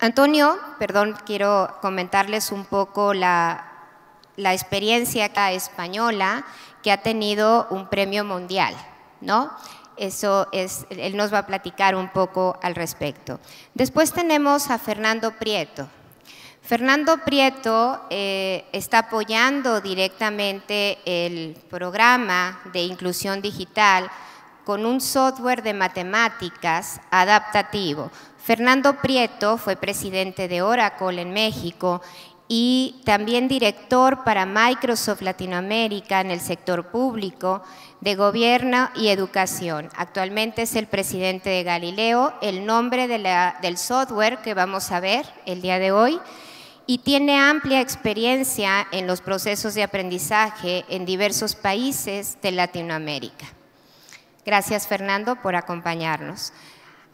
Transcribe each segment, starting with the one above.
Antonio, perdón, quiero comentarles un poco la, experiencia española que ha tenido un premio mundial, ¿no? Eso es, él nos va a platicar un poco al respecto. Después tenemos a Fernando Prieto. Fernando Prieto eh, está apoyando directamente el programa de inclusión digital con un software de matemáticas adaptativo. Fernando Prieto fue presidente de Oracle en México y también director para Microsoft Latinoamérica en el sector público de gobierno y educación. Actualmente es el presidente de Galileo, el nombre del software que vamos a ver el día de hoy, y tiene amplia experiencia en los procesos de aprendizaje en diversos países de Latinoamérica. Gracias, Fernando, por acompañarnos.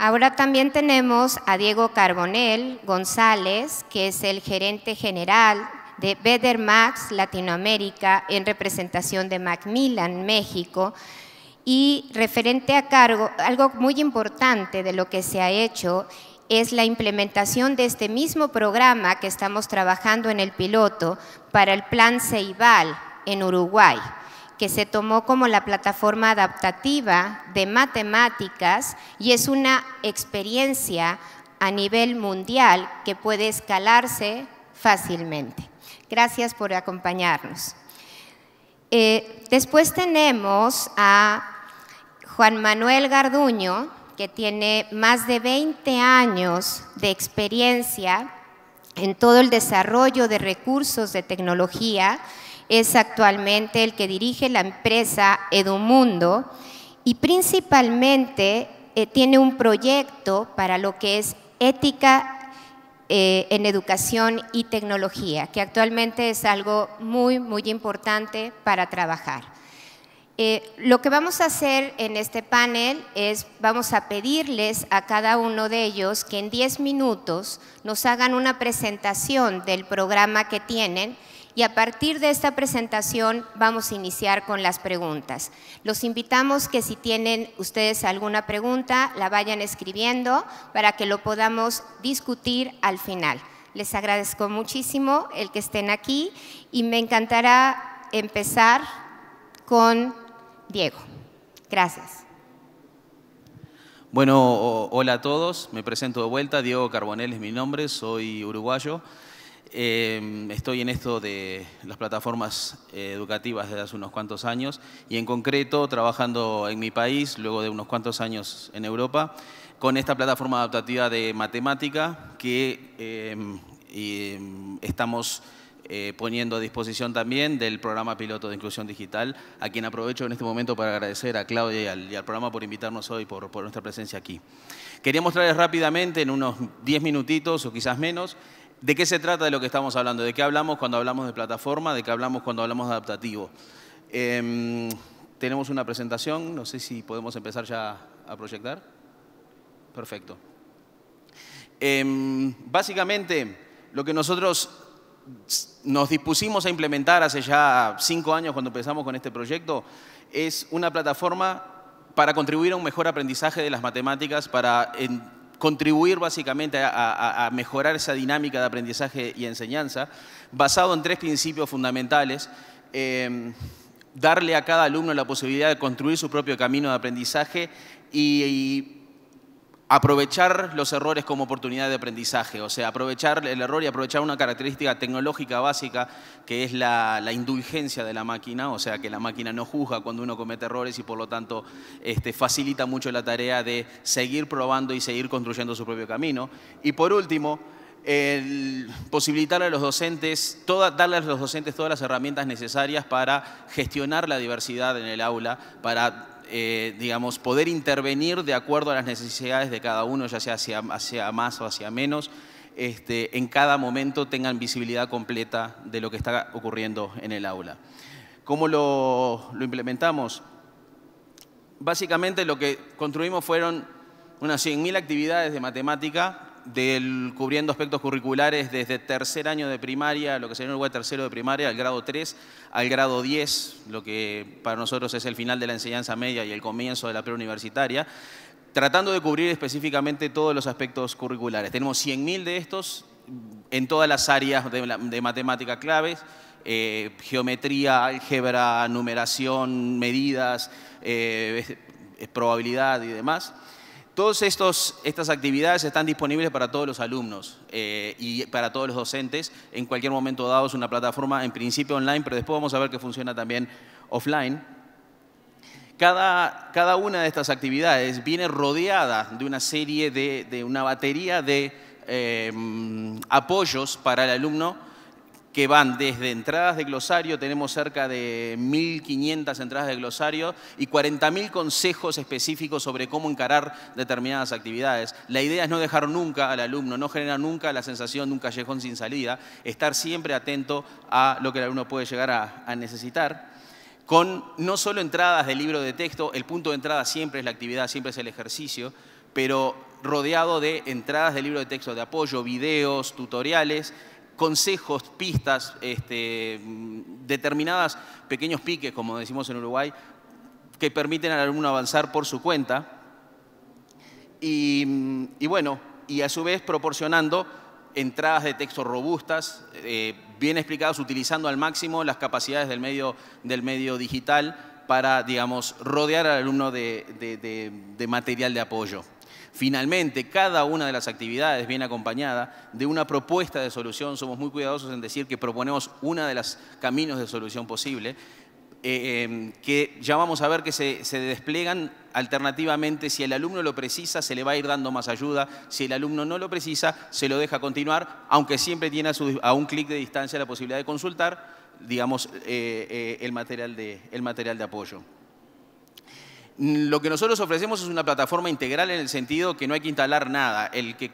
Ahora también tenemos a Diego Carbonel González, que es el gerente general de Better Max Latinoamérica en representación de Macmillan, México, y referente a cargo, algo muy importante de lo que se ha hecho es la implementación de este mismo programa que estamos trabajando en el piloto para el plan Ceibal en Uruguay que se tomó como la plataforma adaptativa de matemáticas y es una experiencia a nivel mundial que puede escalarse fácilmente. Gracias por acompañarnos. Eh, después tenemos a Juan Manuel Garduño, que tiene más de 20 años de experiencia en todo el desarrollo de recursos de tecnología es actualmente el que dirige la empresa Edumundo y principalmente eh, tiene un proyecto para lo que es ética eh, en educación y tecnología, que actualmente es algo muy, muy importante para trabajar. Eh, lo que vamos a hacer en este panel es, vamos a pedirles a cada uno de ellos que en 10 minutos nos hagan una presentación del programa que tienen y a partir de esta presentación vamos a iniciar con las preguntas. Los invitamos que si tienen ustedes alguna pregunta, la vayan escribiendo para que lo podamos discutir al final. Les agradezco muchísimo el que estén aquí y me encantará empezar con Diego. Gracias. Bueno, hola a todos, me presento de vuelta, Diego Carbonell es mi nombre, soy uruguayo, Em, estoy en esto de las plataformas eh, educativas desde hace unos cuantos años y en concreto trabajando en mi país, luego de unos cuantos años en Europa, con esta plataforma adaptativa de matemática que em, em, estamos eh, poniendo a disposición también del programa piloto de inclusión digital, a quien aprovecho en este momento para agradecer a Claudia y al, programa por invitarnos hoy, por, nuestra presencia aquí. Quería mostrarles rápidamente, en unos 10 minutitos o quizás menos, ¿De qué se trata de lo que estamos hablando? ¿De qué hablamos cuando hablamos de plataforma? ¿De qué hablamos cuando hablamos de adaptativo? Em, tenemos una presentación, no sé si podemos empezar ya a proyectar. Perfecto. Em, básicamente, lo que nosotros nos dispusimos a implementar hace ya cinco años cuando empezamos con este proyecto es una plataforma para contribuir a un mejor aprendizaje de las matemáticas, para contribuir básicamente a, mejorar esa dinámica de aprendizaje y enseñanza, basado en tres principios fundamentales. Em, darle a cada alumno la posibilidad de construir su propio camino de aprendizaje y aprovechar los errores como oportunidad de aprendizaje, o sea, aprovechar el error y aprovechar una característica tecnológica básica que es la, indulgencia de la máquina, o sea, que la máquina no juzga cuando uno comete errores y por lo tanto este, facilita mucho la tarea de seguir probando y seguir construyendo su propio camino. Y por último, el posibilitar a los docentes, toda, darle a los docentes todas las herramientas necesarias para gestionar la diversidad en el aula, para eh, digamos, poder intervenir de acuerdo a las necesidades de cada uno, ya sea hacia, hacia más o hacia menos, este, en cada momento tengan visibilidad completa de lo que está ocurriendo en el aula. ¿Cómo lo, lo implementamos? Básicamente lo que construimos fueron unas 100.000 actividades de matemática del, cubriendo aspectos curriculares desde tercer año de primaria, lo que sería un lugar tercero de primaria, al grado 3, al grado 10, lo que para nosotros es el final de la enseñanza media y el comienzo de la preuniversitaria, tratando de cubrir específicamente todos los aspectos curriculares. Tenemos 100.000 de estos en todas las áreas de, matemática claves, eh, geometría, álgebra, numeración, medidas, eh, probabilidad y demás. Todas estas actividades están disponibles para todos los alumnos eh, y para todos los docentes. En cualquier momento dado es una plataforma en principio online, pero después vamos a ver que funciona también offline. Cada, una de estas actividades viene rodeada de una serie de, una batería de eh, apoyos para el alumno que van desde entradas de glosario, tenemos cerca de 1.500 entradas de glosario y 40.000 consejos específicos sobre cómo encarar determinadas actividades. La idea es no dejar nunca al alumno, no generar nunca la sensación de un callejón sin salida, estar siempre atento a lo que el alumno puede llegar a, necesitar con no solo entradas de libro de texto, el punto de entrada siempre es la actividad, siempre es el ejercicio, pero rodeado de entradas de libro de texto de apoyo, videos, tutoriales, consejos, pistas, este, determinadas pequeños piques, como decimos en Uruguay, que permiten al alumno avanzar por su cuenta. Y, bueno, y a su vez proporcionando entradas de texto robustas, eh, bien explicadas, utilizando al máximo las capacidades del medio, digital para, digamos, rodear al alumno de material de apoyo. Finalmente, cada una de las actividades viene acompañada de una propuesta de solución. Somos muy cuidadosos en decir que proponemos una de las caminos de solución posible, eh, em, que ya vamos a ver que se, se, despliegan alternativamente, si el alumno lo precisa, se le va a ir dando más ayuda, si el alumno no lo precisa, se lo deja continuar, aunque siempre tiene a, un clic de distancia la posibilidad de consultar, digamos, eh, eh, el material de apoyo. Lo que nosotros ofrecemos es una plataforma integral en el sentido que no hay que instalar nada. El que,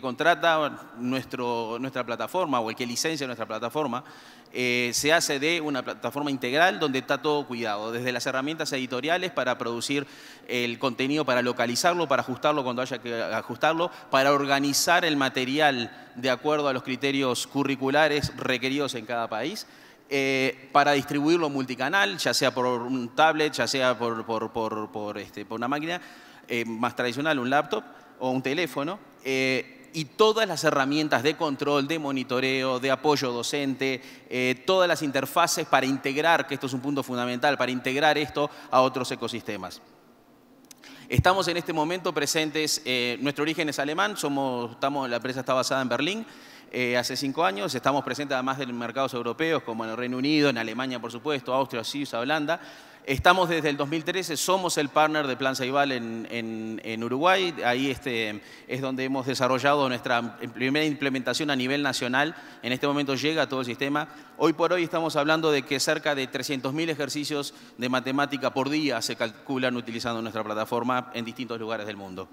contrata nuestra plataforma o el que licencia nuestra plataforma eh, se hace de una plataforma integral donde está todo cuidado, desde las herramientas editoriales para producir el contenido, para localizarlo, para ajustarlo cuando haya que ajustarlo, para organizar el material de acuerdo a los criterios curriculares requeridos en cada país eh, para distribuirlo multicanal, ya sea por un tablet, ya sea por, por, por, por este, una máquina eh, más tradicional, un laptop o un teléfono, eh, y todas las herramientas de control, de monitoreo, de apoyo docente, todas las interfaces para integrar, que esto es un punto fundamental, para integrar esto a otros ecosistemas. Estamos en este momento presentes, nuestro origen es alemán, somos, estamos, la empresa está basada en Berlín, eh, hace cinco años estamos presentes además en mercados europeos como en el Reino Unido, en Alemania por supuesto, Austria, Suiza, Holanda. Estamos desde el 2013, somos el partner de Plan Saibal en, Uruguay. Ahí este, es donde hemos desarrollado nuestra primera implementación a nivel nacional. En este momento llega todo el sistema. Hoy por hoy estamos hablando de que cerca de 300.000 ejercicios de matemática por día se calculan utilizando nuestra plataforma en distintos lugares del mundo.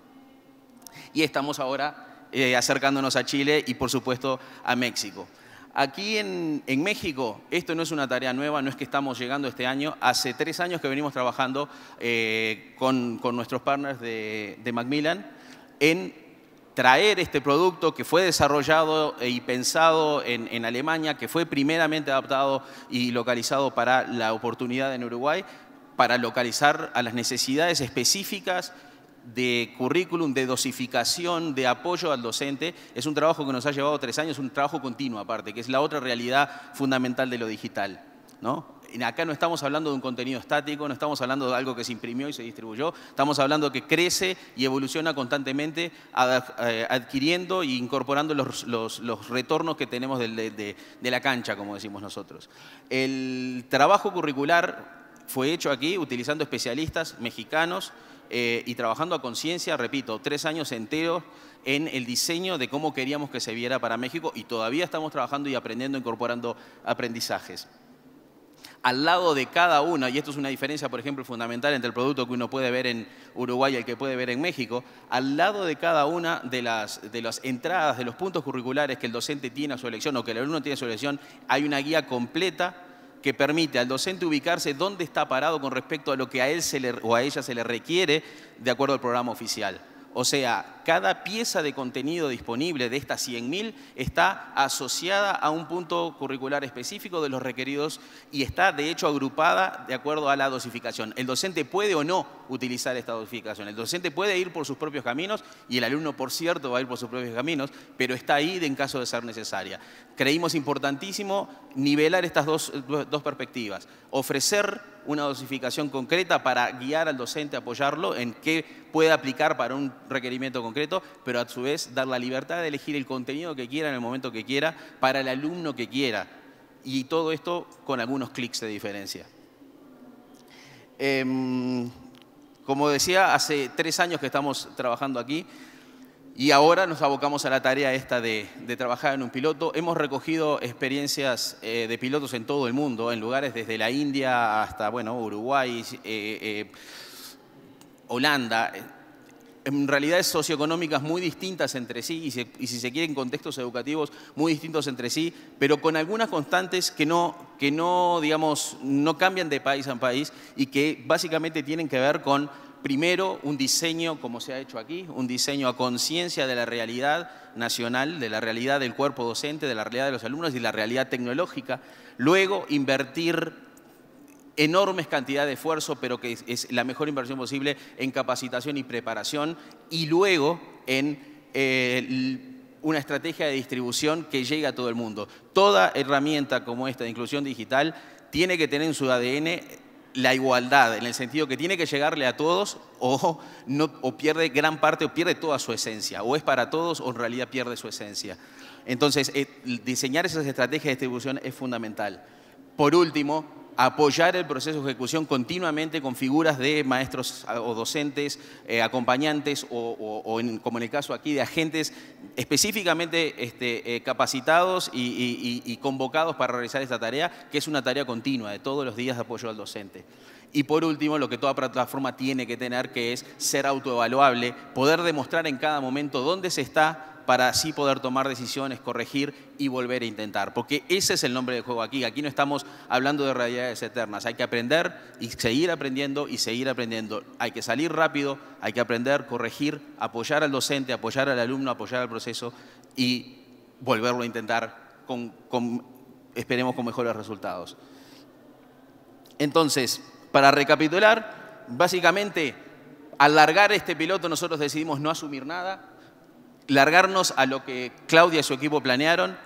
Y estamos ahora eh, acercándonos a Chile y por supuesto a México. Aquí en, México, esto no es una tarea nueva, no es que estamos llegando este año. Hace tres años que venimos trabajando eh, con, nuestros partners de, Macmillan en traer este producto que fue desarrollado eh, y pensado en, Alemania, que fue primeramente adaptado y localizado para la oportunidad en Uruguay, para localizar a las necesidades específicas de currículum, de dosificación, de apoyo al docente. Es un trabajo que nos ha llevado tres años, un trabajo continuo aparte, que es la otra realidad fundamental de lo digital. ¿no? Acá no estamos hablando de un contenido estático, no estamos hablando de algo que se imprimió y se distribuyó, estamos hablando que crece y evoluciona constantemente eh, adquiriendo e incorporando los, retornos que tenemos de, la cancha, como decimos nosotros. El trabajo curricular fue hecho aquí utilizando especialistas mexicanos, eh, y trabajando a conciencia, repito, tres años enteros en el diseño de cómo queríamos que se viera para México y todavía estamos trabajando y aprendiendo, incorporando aprendizajes. Al lado de cada una, y esto es una diferencia, por ejemplo, fundamental entre el producto que uno puede ver en Uruguay y el que puede ver en México, al lado de cada una de las, de las entradas, de los puntos curriculares que el docente tiene a su elección o que el alumno tiene a su elección, hay una guía completa que permite al docente ubicarse dónde está parado con respecto a lo que a él se le, o a ella se le requiere de acuerdo al programa oficial. O sea, cada pieza de contenido disponible de estas 100.000 está asociada a un punto curricular específico de los requeridos y está, de hecho, agrupada de acuerdo a la dosificación. El docente puede o no utilizar esta dosificación. El docente puede ir por sus propios caminos y el alumno, por cierto, va a ir por sus propios caminos, pero está ahí en caso de ser necesaria. Creímos importantísimo nivelar estas dos, dos perspectivas. Ofrecer una dosificación concreta para guiar al docente, apoyarlo en qué puede aplicar para un requerimiento concreto concreto, pero a su vez dar la libertad de elegir el contenido que quiera en el momento que quiera, para el alumno que quiera. Y todo esto con algunos clics de diferencia. Em, como decía, hace tres años que estamos trabajando aquí y ahora nos abocamos a la tarea esta de, trabajar en un piloto. Hemos recogido experiencias eh, de pilotos en todo el mundo, en lugares desde la India hasta bueno, Uruguay, eh, eh, Holanda en realidades socioeconómicas muy distintas entre sí y, si se quieren contextos educativos muy distintos entre sí, pero con algunas constantes que no, que no, digamos, no cambian de país a país y que básicamente tienen que ver con, primero, un diseño, como se ha hecho aquí, un diseño a conciencia de la realidad nacional, de la realidad del cuerpo docente, de la realidad de los alumnos y la realidad tecnológica. Luego, invertir enormes cantidades de esfuerzo, pero que es, la mejor inversión posible en capacitación y preparación, y luego en eh, una estrategia de distribución que llegue a todo el mundo. Toda herramienta como esta de inclusión digital tiene que tener en su ADN la igualdad, en el sentido que tiene que llegarle a todos o, no, pierde gran parte o pierde toda su esencia, o es para todos o en realidad pierde su esencia. Entonces, eh, diseñar esas estrategias de distribución es fundamental. Por último, apoyar el proceso de ejecución continuamente con figuras de maestros o docentes, eh, acompañantes o, como en el caso aquí de agentes específicamente este, eh, capacitados y, y, convocados para realizar esta tarea, que es una tarea continua de todos los días de apoyo al docente. Y por último, lo que toda plataforma tiene que tener, que es ser autoevaluable, poder demostrar en cada momento dónde se está, para así poder tomar decisiones, corregir y volver a intentar. Porque ese es el nombre del juego aquí. Aquí no estamos hablando de realidades eternas. Hay que aprender y seguir aprendiendo y seguir aprendiendo. Hay que salir rápido, hay que aprender, corregir, apoyar al docente, apoyar al alumno, apoyar al proceso y volverlo a intentar con, esperemos con mejores resultados. Entonces, para recapitular, básicamente, alargar este piloto nosotros decidimos no asumir nada, largarnos a lo que Claudia y su equipo planearon,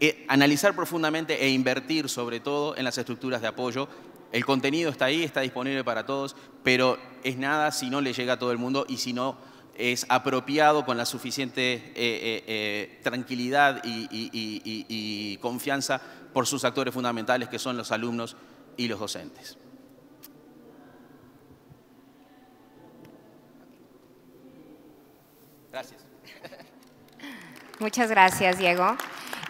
eh, analizar profundamente e invertir sobre todo en las estructuras de apoyo. El contenido está ahí, está disponible para todos, pero es nada si no le llega a todo el mundo y si no es apropiado con la suficiente eh, eh, tranquilidad y, y confianza por sus actores fundamentales que son los alumnos y los docentes. Gracias. Muchas gracias, Diego.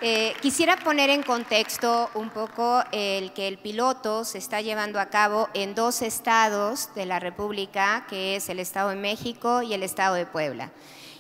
Eh, quisiera poner en contexto un poco el que el piloto se está llevando a cabo en dos estados de la República, que es el Estado de México y el Estado de Puebla.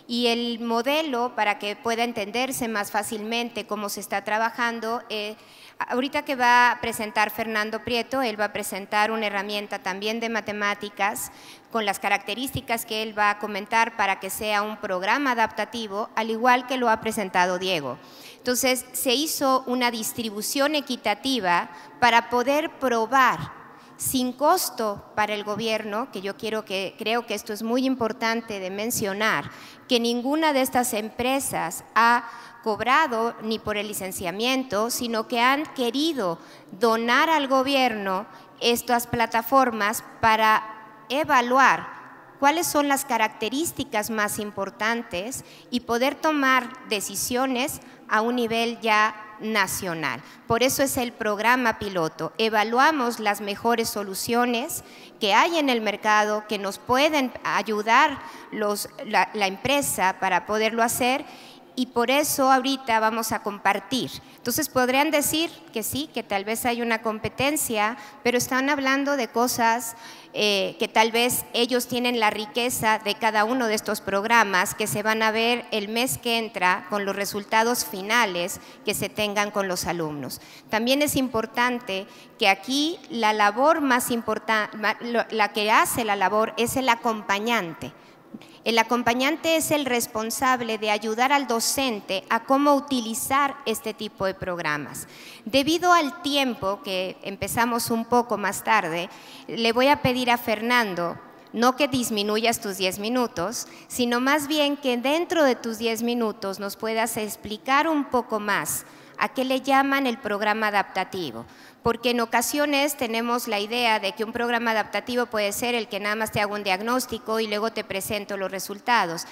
Y el modelo, para que pueda entenderse más fácilmente cómo se está trabajando, eh, ahorita que va a presentar Fernando Prieto, él va a presentar una herramienta también de matemáticas con las características que él va a comentar para que sea un programa adaptativo, al igual que lo ha presentado Diego. Entonces, se hizo una distribución equitativa para poder probar sin costo para el gobierno, que yo quiero que, creo que esto es muy importante de mencionar, que ninguna de estas empresas ha cobrado ni por el licenciamiento, sino que han querido donar al gobierno estas plataformas para evaluar cuáles son las características más importantes y poder tomar decisiones a un nivel ya nacional. Por eso es el programa piloto. Evaluamos las mejores soluciones que hay en el mercado que nos pueden ayudar los, la, la empresa para poderlo hacer y por eso ahorita vamos a compartir. Entonces podrían decir que sí, que tal vez hay una competencia, pero están hablando de cosas eh, que tal vez ellos tienen la riqueza de cada uno de estos programas que se van a ver el mes que entra con los resultados finales que se tengan con los alumnos. También es importante que aquí la labor más importante, la que hace la labor es el acompañante el acompañante es el responsable de ayudar al docente a cómo utilizar este tipo de programas. Debido al tiempo, que empezamos un poco más tarde, le voy a pedir a Fernando no que disminuyas tus 10 minutos, sino más bien que dentro de tus 10 minutos nos puedas explicar un poco más a qué le llaman el programa adaptativo porque en ocasiones tenemos la idea de que un programa adaptativo puede ser el que nada más te hago un diagnóstico y luego te presento los resultados.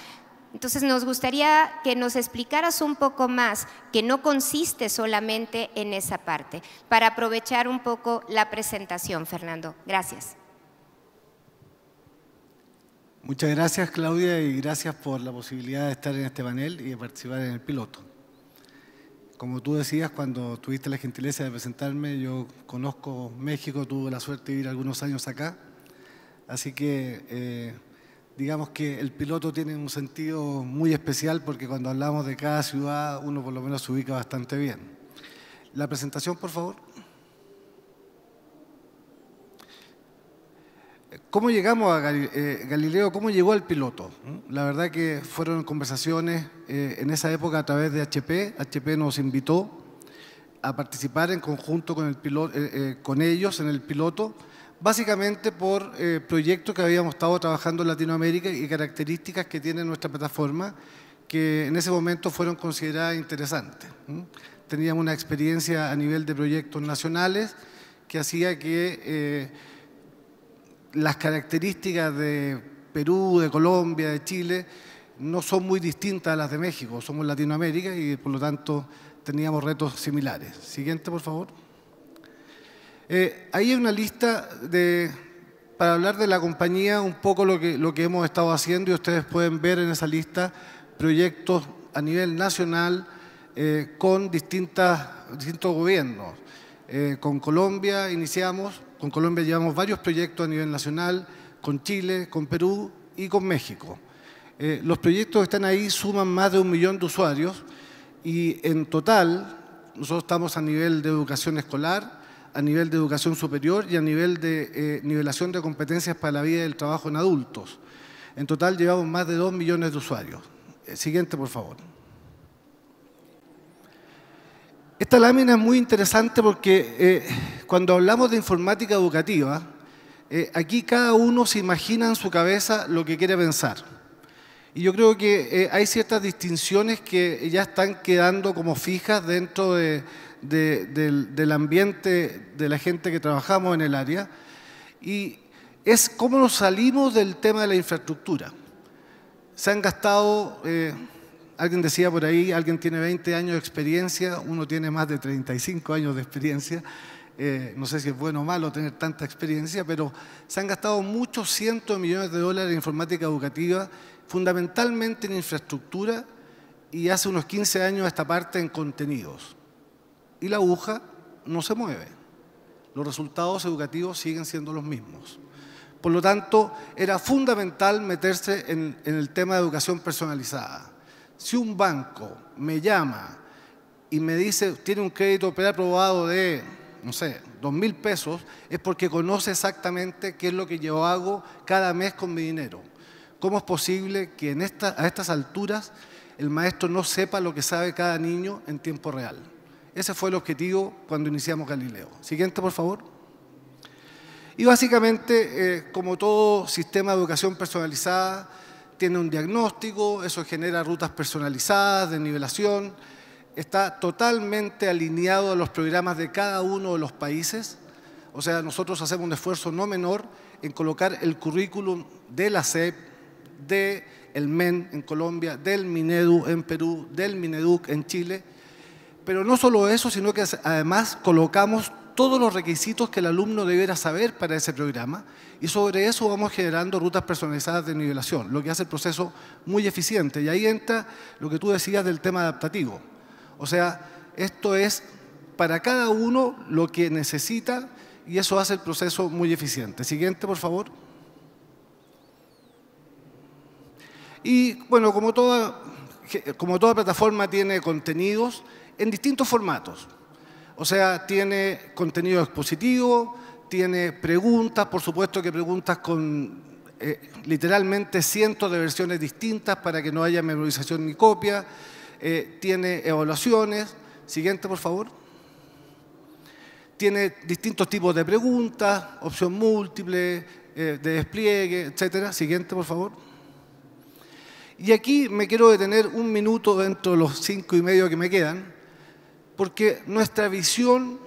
Entonces nos gustaría que nos explicaras un poco más, que no consiste solamente en esa parte, para aprovechar un poco la presentación, Fernando. Gracias. Muchas gracias, Claudia, y gracias por la posibilidad de estar en este panel y de participar en el piloto como tú decías, cuando tuviste la gentileza de presentarme, yo conozco México, tuve la suerte de ir algunos años acá, así que eh, digamos que el piloto tiene un sentido muy especial porque cuando hablamos de cada ciudad uno por lo menos se ubica bastante bien. La presentación, por favor. ¿Cómo llegamos a eh, Galileo? ¿Cómo llegó al piloto? La verdad que fueron conversaciones eh, en esa época a través de HP. HP nos invitó a participar en conjunto con, eh, con ellos en el piloto, básicamente por proyectos que habíamos estado trabajando en Latinoamérica y características que tiene nuestra plataforma que en ese momento fueron consideradas interesantes. Teníamos una experiencia a nivel de proyectos nacionales que hacía que las características de Perú, de Colombia, de Chile, no son muy distintas a las de México, somos Latinoamérica y por lo tanto teníamos retos similares. Siguiente, por favor. Eh, ahí hay una lista de, para hablar de la compañía, un poco lo que, lo que hemos estado haciendo y ustedes pueden ver en esa lista proyectos a nivel nacional eh, con distintas, distintos gobiernos. Eh, con Colombia iniciamos con Colombia llevamos varios proyectos a nivel nacional, con Chile, con Perú y con México. Eh, los proyectos que están ahí suman más de un millón de usuarios y en total nosotros estamos a nivel de educación escolar, a nivel de educación superior y a nivel de eh, nivelación de competencias para la vida y el trabajo en adultos. En total llevamos más de dos millones de usuarios. Eh, siguiente, por favor. Esta lámina es muy interesante porque eh, cuando hablamos de informática educativa, eh, aquí cada uno se imagina en su cabeza lo que quiere pensar. Y yo creo que eh, hay ciertas distinciones que ya están quedando como fijas dentro del ambiente de la gente que trabajamos en el área. Y es cómo nos salimos del tema de la infraestructura. Se han gastado alguien decía por ahí, alguien tiene 20 años de experiencia, uno tiene más de 35 años de experiencia. Eh, no sé si es bueno o malo tener tanta experiencia, pero se han gastado muchos cientos de millones de dólares en informática educativa, fundamentalmente en infraestructura y hace unos 15 años esta parte en contenidos. Y la aguja no se mueve. Los resultados educativos siguen siendo los mismos. Por lo tanto, era fundamental meterse en el tema de educación personalizada. Si un banco me llama y me dice, tiene un crédito preaprobado de, no sé, dos mil pesos, es porque conoce exactamente qué es lo que yo hago cada mes con mi dinero. ¿Cómo es posible que en a estas alturas el maestro no sepa lo que sabe cada niño en tiempo real? Ese fue el objetivo cuando iniciamos Galileo. Siguiente, por favor. Y básicamente, eh, como todo sistema de educación personalizada, tiene un diagnóstico, eso genera rutas personalizadas de nivelación, está totalmente alineado a los programas de cada uno de los países. O sea, nosotros hacemos un esfuerzo no menor en colocar el currículum de la CEP, del MEN en Colombia, del Minedu en Perú, del Mineduc en Chile. Pero no solo eso, sino que además colocamos todos los requisitos que el alumno debiera saber para ese programa y sobre eso vamos generando rutas personalizadas de nivelación, lo que hace el proceso muy eficiente. Y ahí entra lo que tú decías del tema adaptativo. O sea, esto es para cada uno lo que necesita y eso hace el proceso muy eficiente. Siguiente, por favor. Y bueno, como toda, como toda plataforma tiene contenidos en distintos formatos. O sea, tiene contenido expositivo, tiene preguntas, por supuesto que preguntas con eh, literalmente cientos de versiones distintas para que no haya memorización ni copia, eh, tiene evaluaciones. Siguiente, por favor. Tiene distintos tipos de preguntas, opción múltiple, eh, de despliegue, etcétera. Siguiente, por favor. Y aquí me quiero detener un minuto dentro de los cinco y medio que me quedan porque nuestra visión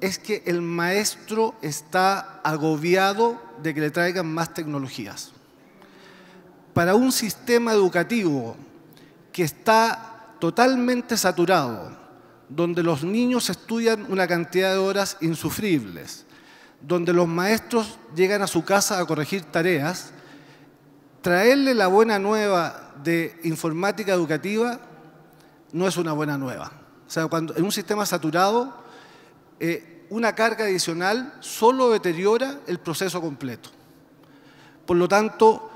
es que el maestro está agobiado de que le traigan más tecnologías. Para un sistema educativo que está totalmente saturado, donde los niños estudian una cantidad de horas insufribles, donde los maestros llegan a su casa a corregir tareas, traerle la buena nueva de informática educativa no es una buena nueva o sea, cuando, en un sistema saturado, eh, una carga adicional solo deteriora el proceso completo. Por lo tanto,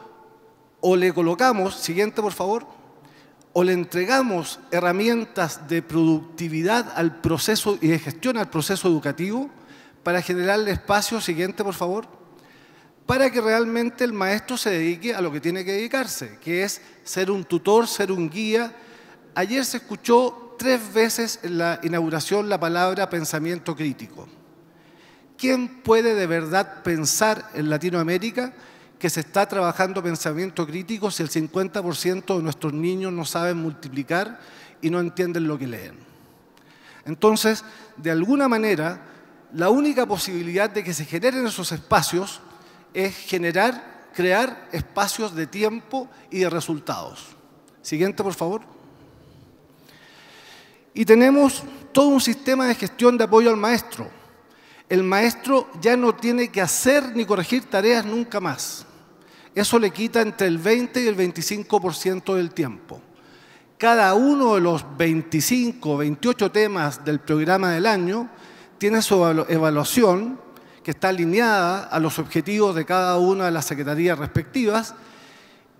o le colocamos, siguiente por favor, o le entregamos herramientas de productividad al proceso y de gestión al proceso educativo para generar el espacio, siguiente por favor, para que realmente el maestro se dedique a lo que tiene que dedicarse, que es ser un tutor, ser un guía. Ayer se escuchó tres veces en la inauguración la palabra pensamiento crítico. ¿Quién puede de verdad pensar en Latinoamérica que se está trabajando pensamiento crítico si el 50% de nuestros niños no saben multiplicar y no entienden lo que leen? Entonces, de alguna manera, la única posibilidad de que se generen esos espacios es generar, crear espacios de tiempo y de resultados. Siguiente, por favor. Y tenemos todo un sistema de gestión de apoyo al maestro. El maestro ya no tiene que hacer ni corregir tareas nunca más. Eso le quita entre el 20 y el 25% del tiempo. Cada uno de los 25, 28 temas del programa del año tiene su evaluación que está alineada a los objetivos de cada una de las secretarías respectivas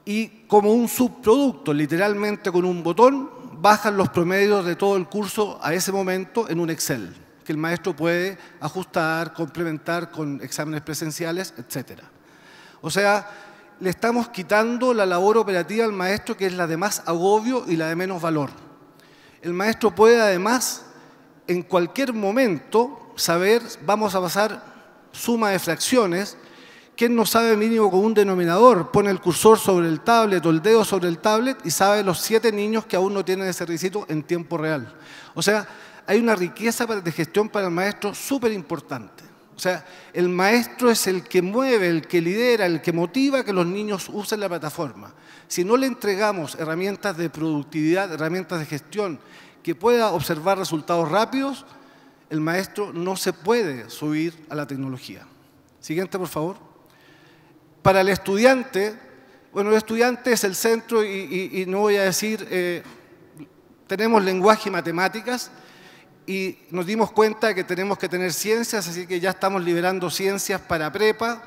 y como un subproducto, literalmente con un botón, bajan los promedios de todo el curso a ese momento en un Excel, que el maestro puede ajustar, complementar con exámenes presenciales, etc. O sea, le estamos quitando la labor operativa al maestro, que es la de más agobio y la de menos valor. El maestro puede además, en cualquier momento, saber, vamos a pasar suma de fracciones, ¿Quién no sabe mínimo con un denominador? Pone el cursor sobre el tablet o el dedo sobre el tablet y sabe los siete niños que aún no tienen ese requisito en tiempo real. O sea, hay una riqueza de gestión para el maestro súper importante. O sea, el maestro es el que mueve, el que lidera, el que motiva que los niños usen la plataforma. Si no le entregamos herramientas de productividad, herramientas de gestión, que pueda observar resultados rápidos, el maestro no se puede subir a la tecnología. Siguiente, por favor para el estudiante, bueno, el estudiante es el centro y, no voy a decir, eh, tenemos lenguaje y matemáticas y nos dimos cuenta de que tenemos que tener ciencias, así que ya estamos liberando ciencias para prepa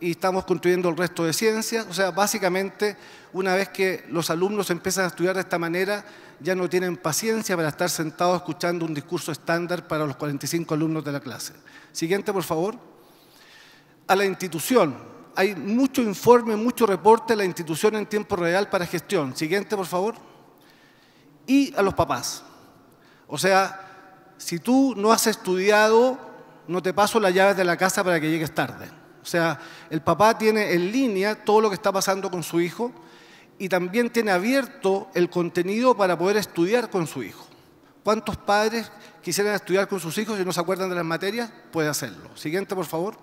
y estamos construyendo el resto de ciencias. O sea, básicamente, una vez que los alumnos empiezan a estudiar de esta manera, ya no tienen paciencia para estar sentados escuchando un discurso estándar para los 45 alumnos de la clase. Siguiente, por favor. A la institución, hay mucho informe, mucho reporte a la institución en tiempo real para gestión. Siguiente, por favor. Y a los papás. O sea, si tú no has estudiado, no te paso las llaves de la casa para que llegues tarde. O sea, el papá tiene en línea todo lo que está pasando con su hijo y también tiene abierto el contenido para poder estudiar con su hijo. ¿Cuántos padres quisieran estudiar con sus hijos y no se acuerdan de las materias? Puede hacerlo. Siguiente, por favor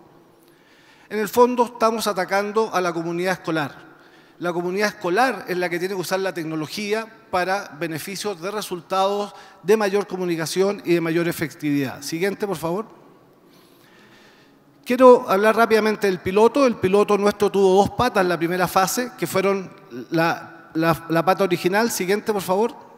en el fondo estamos atacando a la comunidad escolar. La comunidad escolar es la que tiene que usar la tecnología para beneficios de resultados de mayor comunicación y de mayor efectividad. Siguiente, por favor. Quiero hablar rápidamente del piloto. El piloto nuestro tuvo dos patas en la primera fase, que fueron la, la pata original. Siguiente, por favor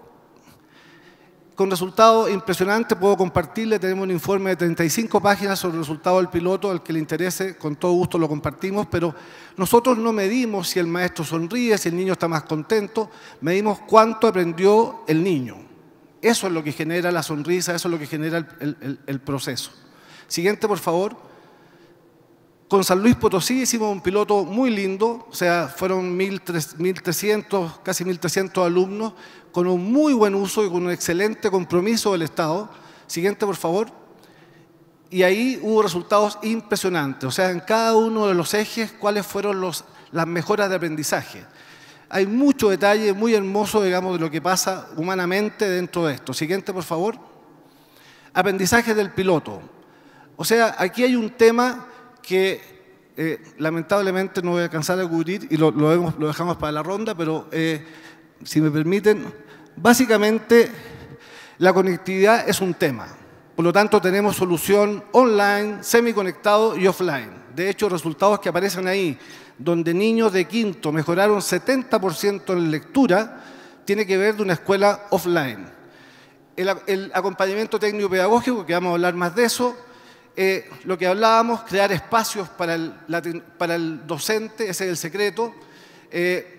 con resultados impresionantes, puedo compartirle, tenemos un informe de 35 páginas sobre el resultado del piloto, al que le interese, con todo gusto lo compartimos, pero nosotros no medimos si el maestro sonríe, si el niño está más contento, medimos cuánto aprendió el niño. Eso es lo que genera la sonrisa, eso es lo que genera el, el proceso. Siguiente, por favor. Con San Luis Potosí hicimos un piloto muy lindo, o sea, fueron 1.300, casi 1.300 alumnos, con un muy buen uso y con un excelente compromiso del Estado. Siguiente, por favor. Y ahí hubo resultados impresionantes, o sea, en cada uno de los ejes, cuáles fueron las mejoras de aprendizaje. Hay mucho detalle muy hermoso, digamos, de lo que pasa humanamente dentro de esto. Siguiente, por favor. Aprendizaje del piloto. O sea, aquí hay un tema que eh, lamentablemente no voy a alcanzar a cubrir y lo, lo dejamos para la ronda, pero eh, si me permiten, básicamente la conectividad es un tema. Por lo tanto, tenemos solución online, semiconectado y offline. De hecho, resultados que aparecen ahí, donde niños de quinto mejoraron 70% en lectura, tiene que ver de una escuela offline. el acompañamiento técnico-pedagógico, que vamos a hablar más de eso, eh, lo que hablábamos, crear espacios para el, docente, ese es el secreto. Eh,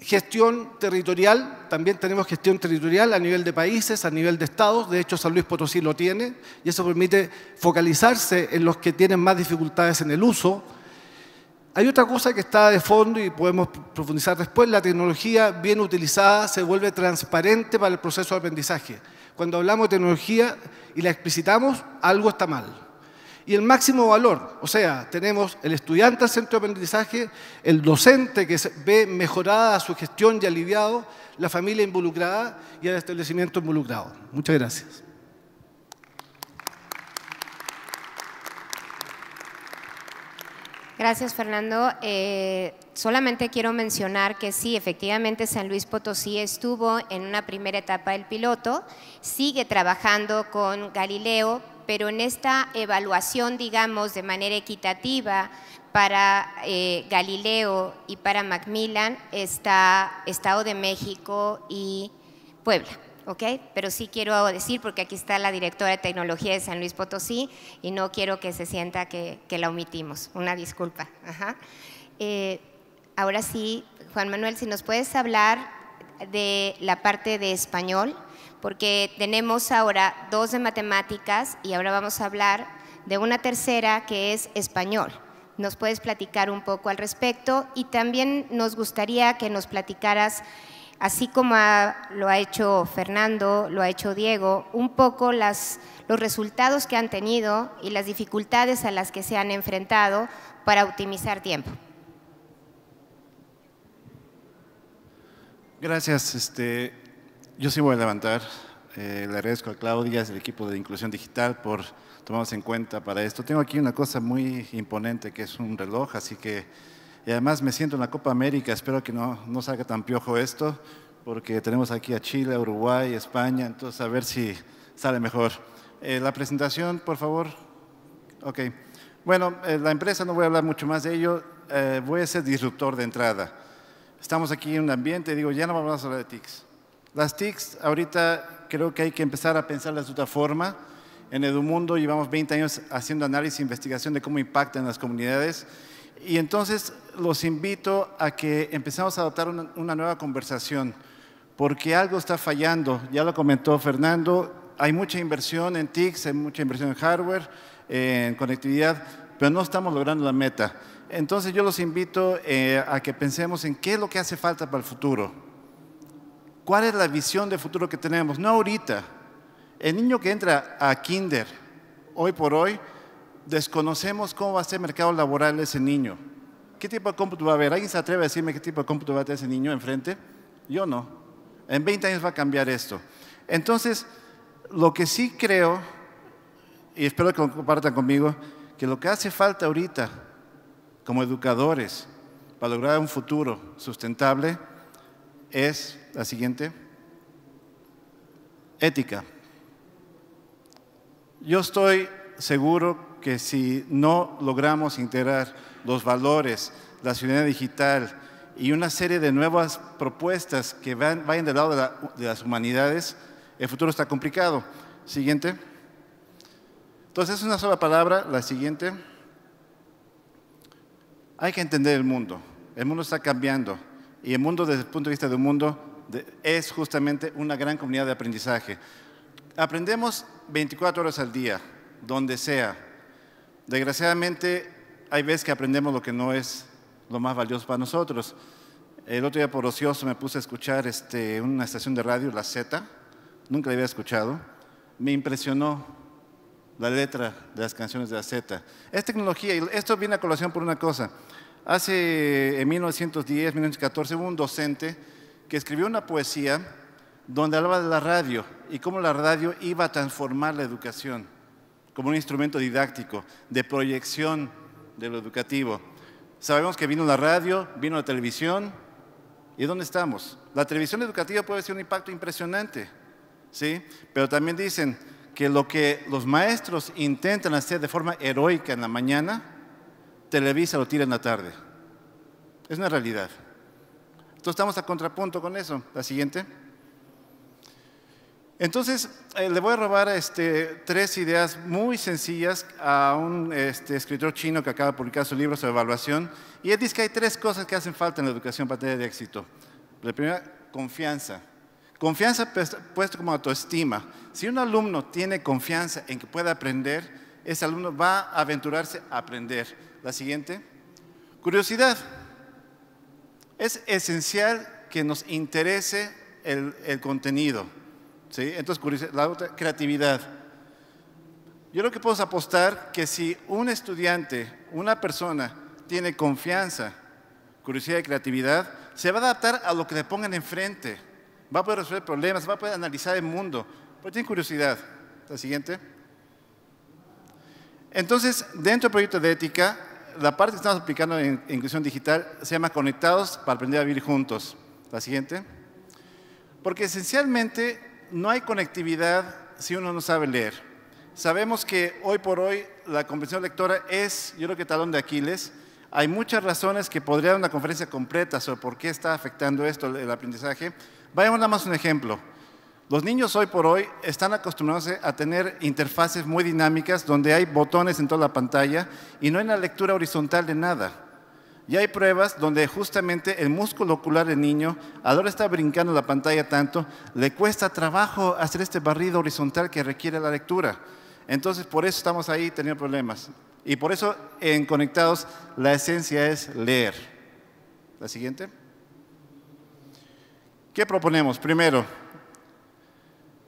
gestión territorial, también tenemos gestión territorial a nivel de países, a nivel de estados, de hecho San Luis Potosí lo tiene, y eso permite focalizarse en los que tienen más dificultades en el uso. Hay otra cosa que está de fondo y podemos profundizar después, la tecnología bien utilizada se vuelve transparente para el proceso de aprendizaje. Cuando hablamos de tecnología, y la explicitamos, algo está mal. Y el máximo valor, o sea, tenemos el estudiante al centro de aprendizaje, el docente que ve mejorada su gestión y aliviado, la familia involucrada y el establecimiento involucrado. Muchas gracias. Gracias, Fernando. Eh, solamente quiero mencionar que sí, efectivamente San Luis Potosí estuvo en una primera etapa del piloto, sigue trabajando con Galileo, pero en esta evaluación, digamos, de manera equitativa para eh, Galileo y para Macmillan está Estado de México y Puebla. ¿ok? Pero sí quiero decir, porque aquí está la directora de tecnología de San Luis Potosí y no quiero que se sienta que, la omitimos. Una disculpa. Eh, ahora sí, Juan Manuel, si nos puedes hablar de la parte de español, porque tenemos ahora dos de matemáticas y ahora vamos a hablar de una tercera que es español. ¿Nos puedes platicar un poco al respecto? Y también nos gustaría que nos platicaras así como lo ha hecho Fernando, lo ha hecho Diego, un poco los resultados que han tenido y las dificultades a las que se han enfrentado para optimizar tiempo. Gracias. Este, yo sí voy a levantar. Eh, le agradezco a Claudia, y al equipo de Inclusión Digital, por tomarnos en cuenta para esto. Tengo aquí una cosa muy imponente que es un reloj, así que y además me siento en la Copa América, espero que no, no salga tan piojo esto, porque tenemos aquí a Chile, Uruguay, España, entonces a ver si sale mejor. Eh, la presentación, por favor. Ok. Bueno, eh, la empresa, no voy a hablar mucho más de ello, eh, voy a ser disruptor de entrada. Estamos aquí en un ambiente, digo, ya no vamos a hablar de TICs. Las TICs, ahorita creo que hay que empezar a pensarlas de otra forma. En Edumundo llevamos 20 años haciendo análisis e investigación de cómo impactan las comunidades. Y entonces los invito a que empezamos a adoptar una, nueva conversación, porque algo está fallando. Ya lo comentó Fernando, hay mucha inversión en TICs, hay mucha inversión en hardware, en conectividad, pero no estamos logrando la meta. Entonces yo los invito eh, a que pensemos en qué es lo que hace falta para el futuro. ¿Cuál es la visión de futuro que tenemos? No ahorita. El niño que entra a kinder, hoy por hoy, desconocemos cómo va a ser el mercado laboral ese niño. ¿Qué tipo de cómputo va a haber? ¿Alguien se atreve a decirme qué tipo de cómputo va a tener ese niño enfrente? Yo no. En 20 años va a cambiar esto. Entonces, lo que sí creo, y espero que lo compartan conmigo, que lo que hace falta ahorita como educadores para lograr un futuro sustentable es la siguiente, ética. Yo estoy seguro que si no logramos integrar los valores, la ciudadanía digital y una serie de nuevas propuestas que van, vayan del lado de, de las humanidades, el futuro está complicado. Siguiente. Entonces, es una sola palabra, la siguiente. Hay que entender el mundo. El mundo está cambiando. Y el mundo, desde el punto de vista del mundo, es justamente una gran comunidad de aprendizaje. Aprendemos 24 horas al día, donde sea. Desgraciadamente, hay veces que aprendemos lo que no es lo más valioso para nosotros. El otro día por ocioso me puse a escuchar este, una estación de radio, La Z, nunca la había escuchado. Me impresionó la letra de las canciones de La Zeta. Es tecnología, y esto viene a colación por una cosa. Hace en 1910, 1914 hubo un docente que escribió una poesía donde hablaba de la radio y cómo la radio iba a transformar la educación como un instrumento didáctico de proyección de lo educativo. Sabemos que vino la radio, vino la televisión. ¿Y dónde estamos? La televisión educativa puede ser un impacto impresionante, ¿sí? Pero también dicen que lo que los maestros intentan hacer de forma heroica en la mañana, Televisa lo tira en la tarde. Es una realidad. Entonces estamos a contrapunto con eso. La siguiente. Entonces, eh, le voy a robar este, tres ideas muy sencillas a un este, escritor chino que acaba de publicar su libro sobre evaluación. Y él dice que hay tres cosas que hacen falta en la educación para tener éxito. La primera, confianza. Confianza pues, puesto como autoestima. Si un alumno tiene confianza en que puede aprender, ese alumno va a aventurarse a aprender. La siguiente, curiosidad. Es esencial que nos interese el contenido. Entonces, curiosidad. la otra, creatividad. Yo creo que puedo apostar que si un estudiante, una persona, tiene confianza, curiosidad y creatividad, se va a adaptar a lo que le pongan enfrente. Va a poder resolver problemas, va a poder analizar el mundo, porque tiene curiosidad. La siguiente. Entonces, dentro del proyecto de ética, la parte que estamos aplicando en inclusión digital se llama Conectados para aprender a vivir juntos. La siguiente. Porque esencialmente no hay conectividad si uno no sabe leer. Sabemos que hoy por hoy la comprensión lectora es, yo creo que talón de Aquiles. Hay muchas razones que podría dar una conferencia completa sobre por qué está afectando esto el aprendizaje. Vayamos nada más un ejemplo. Los niños hoy por hoy están acostumbrados a tener interfaces muy dinámicas donde hay botones en toda la pantalla y no hay una lectura horizontal de nada. Y hay pruebas donde justamente el músculo ocular del niño, ahora está brincando la pantalla tanto, le cuesta trabajo hacer este barrido horizontal que requiere la lectura. Entonces, por eso estamos ahí teniendo problemas. Y por eso en Conectados la esencia es leer. La siguiente. ¿Qué proponemos? Primero,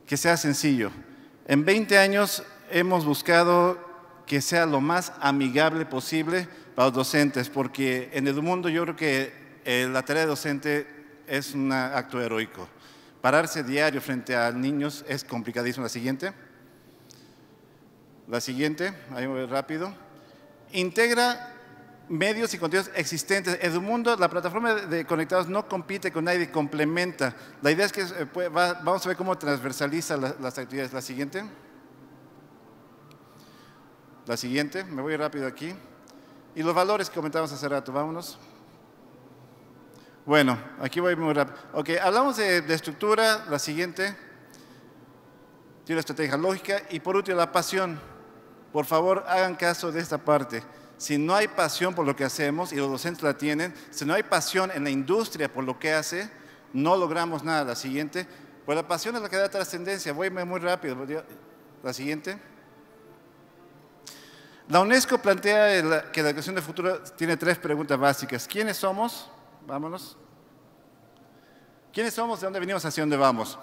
que sea sencillo. En 20 años hemos buscado que sea lo más amigable posible a los docentes, porque en Edumundo mundo yo creo que eh, la tarea de docente es un acto heroico. Pararse diario frente a niños es complicadísimo. La siguiente. La siguiente, ahí voy rápido. Integra medios y contenidos existentes. Edumundo, la plataforma de Conectados no compite con nadie, complementa. La idea es que eh, vamos a ver cómo transversaliza las actividades. La siguiente. La siguiente, me voy rápido aquí. Y los valores que comentamos hace rato, vámonos. Bueno, aquí voy muy rápido. Ok, hablamos de, de estructura, la siguiente. Tiene la estrategia lógica. Y por último, la pasión. Por favor, hagan caso de esta parte. Si no hay pasión por lo que hacemos, y los docentes la tienen, si no hay pasión en la industria por lo que hace, no logramos nada. La siguiente. Pues la pasión es la que da trascendencia. Voy muy rápido. La siguiente. La UNESCO plantea que la educación de futuro tiene tres preguntas básicas. ¿Quiénes somos? Vámonos. ¿Quiénes somos? ¿De dónde venimos? ¿Hacia dónde vamos?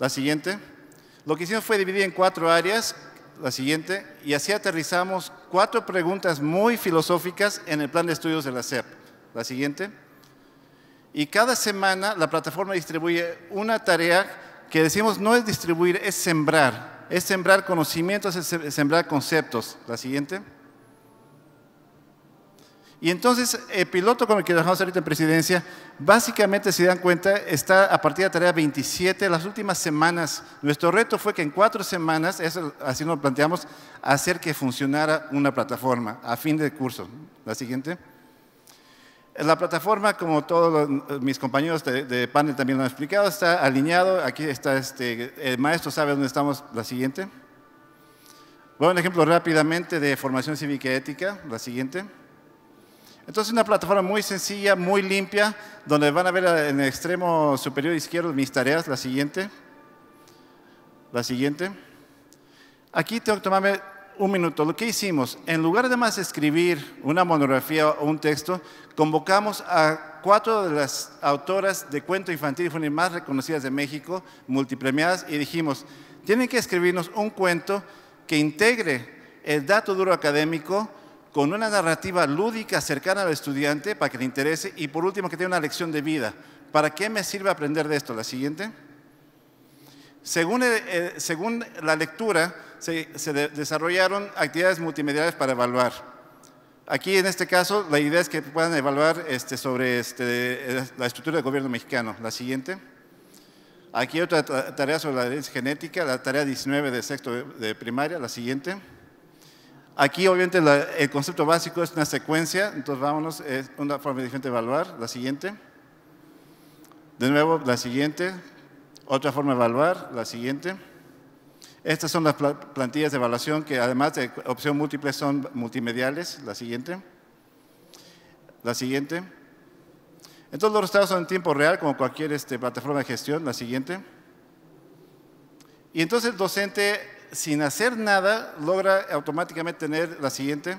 La siguiente. Lo que hicimos fue dividir en cuatro áreas, la siguiente, y así aterrizamos cuatro preguntas muy filosóficas en el plan de estudios de la SEP. La siguiente. Y cada semana la plataforma distribuye una tarea que decimos no es distribuir, es sembrar es sembrar conocimientos, es sembrar conceptos. La siguiente. Y entonces el piloto con el que trabajamos ahorita en presidencia, básicamente, si dan cuenta, está a partir de la tarea 27, las últimas semanas. Nuestro reto fue que en cuatro semanas, así nos planteamos, hacer que funcionara una plataforma a fin de curso. La siguiente. La plataforma, como todos eh, mis compañeros de, panel también lo han explicado, está alineado. Aquí está, este, el maestro sabe dónde estamos, la siguiente. Voy a un ejemplo rápidamente de formación cívica y ética, la siguiente. Entonces, una plataforma muy sencilla, muy limpia, donde van a ver en el extremo superior izquierdo mis tareas, la siguiente. La siguiente. Aquí tengo que tomarme un minuto. Lo que hicimos, en lugar de más escribir una monografía o un texto, convocamos a cuatro de las autoras de cuento infantil y más reconocidas de México, multipremiadas, y dijimos, tienen que escribirnos un cuento que integre el dato duro académico con una narrativa lúdica cercana al estudiante para que le interese y por último que tenga una lección de vida. ¿Para qué me sirve aprender de esto? La siguiente. Según, según la lectura, se, desarrollaron actividades multimediales para evaluar. Aquí, en este caso, la idea es que puedan evaluar este, sobre este, la estructura del gobierno mexicano. La siguiente. Aquí otra tarea sobre la herencia genética, la tarea 19 de sexto de primaria, la siguiente. Aquí obviamente el concepto básico es una secuencia, entonces vámonos, es una forma diferente de evaluar, la siguiente. De nuevo, la siguiente. Otra forma de evaluar, la siguiente. Estas son las plantillas de evaluación que además de opción múltiple son multimediales. La siguiente. La siguiente. Entonces los resultados son en tiempo real como cualquier este, plataforma de gestión. La siguiente. Y entonces el docente, sin hacer nada, logra automáticamente tener la siguiente.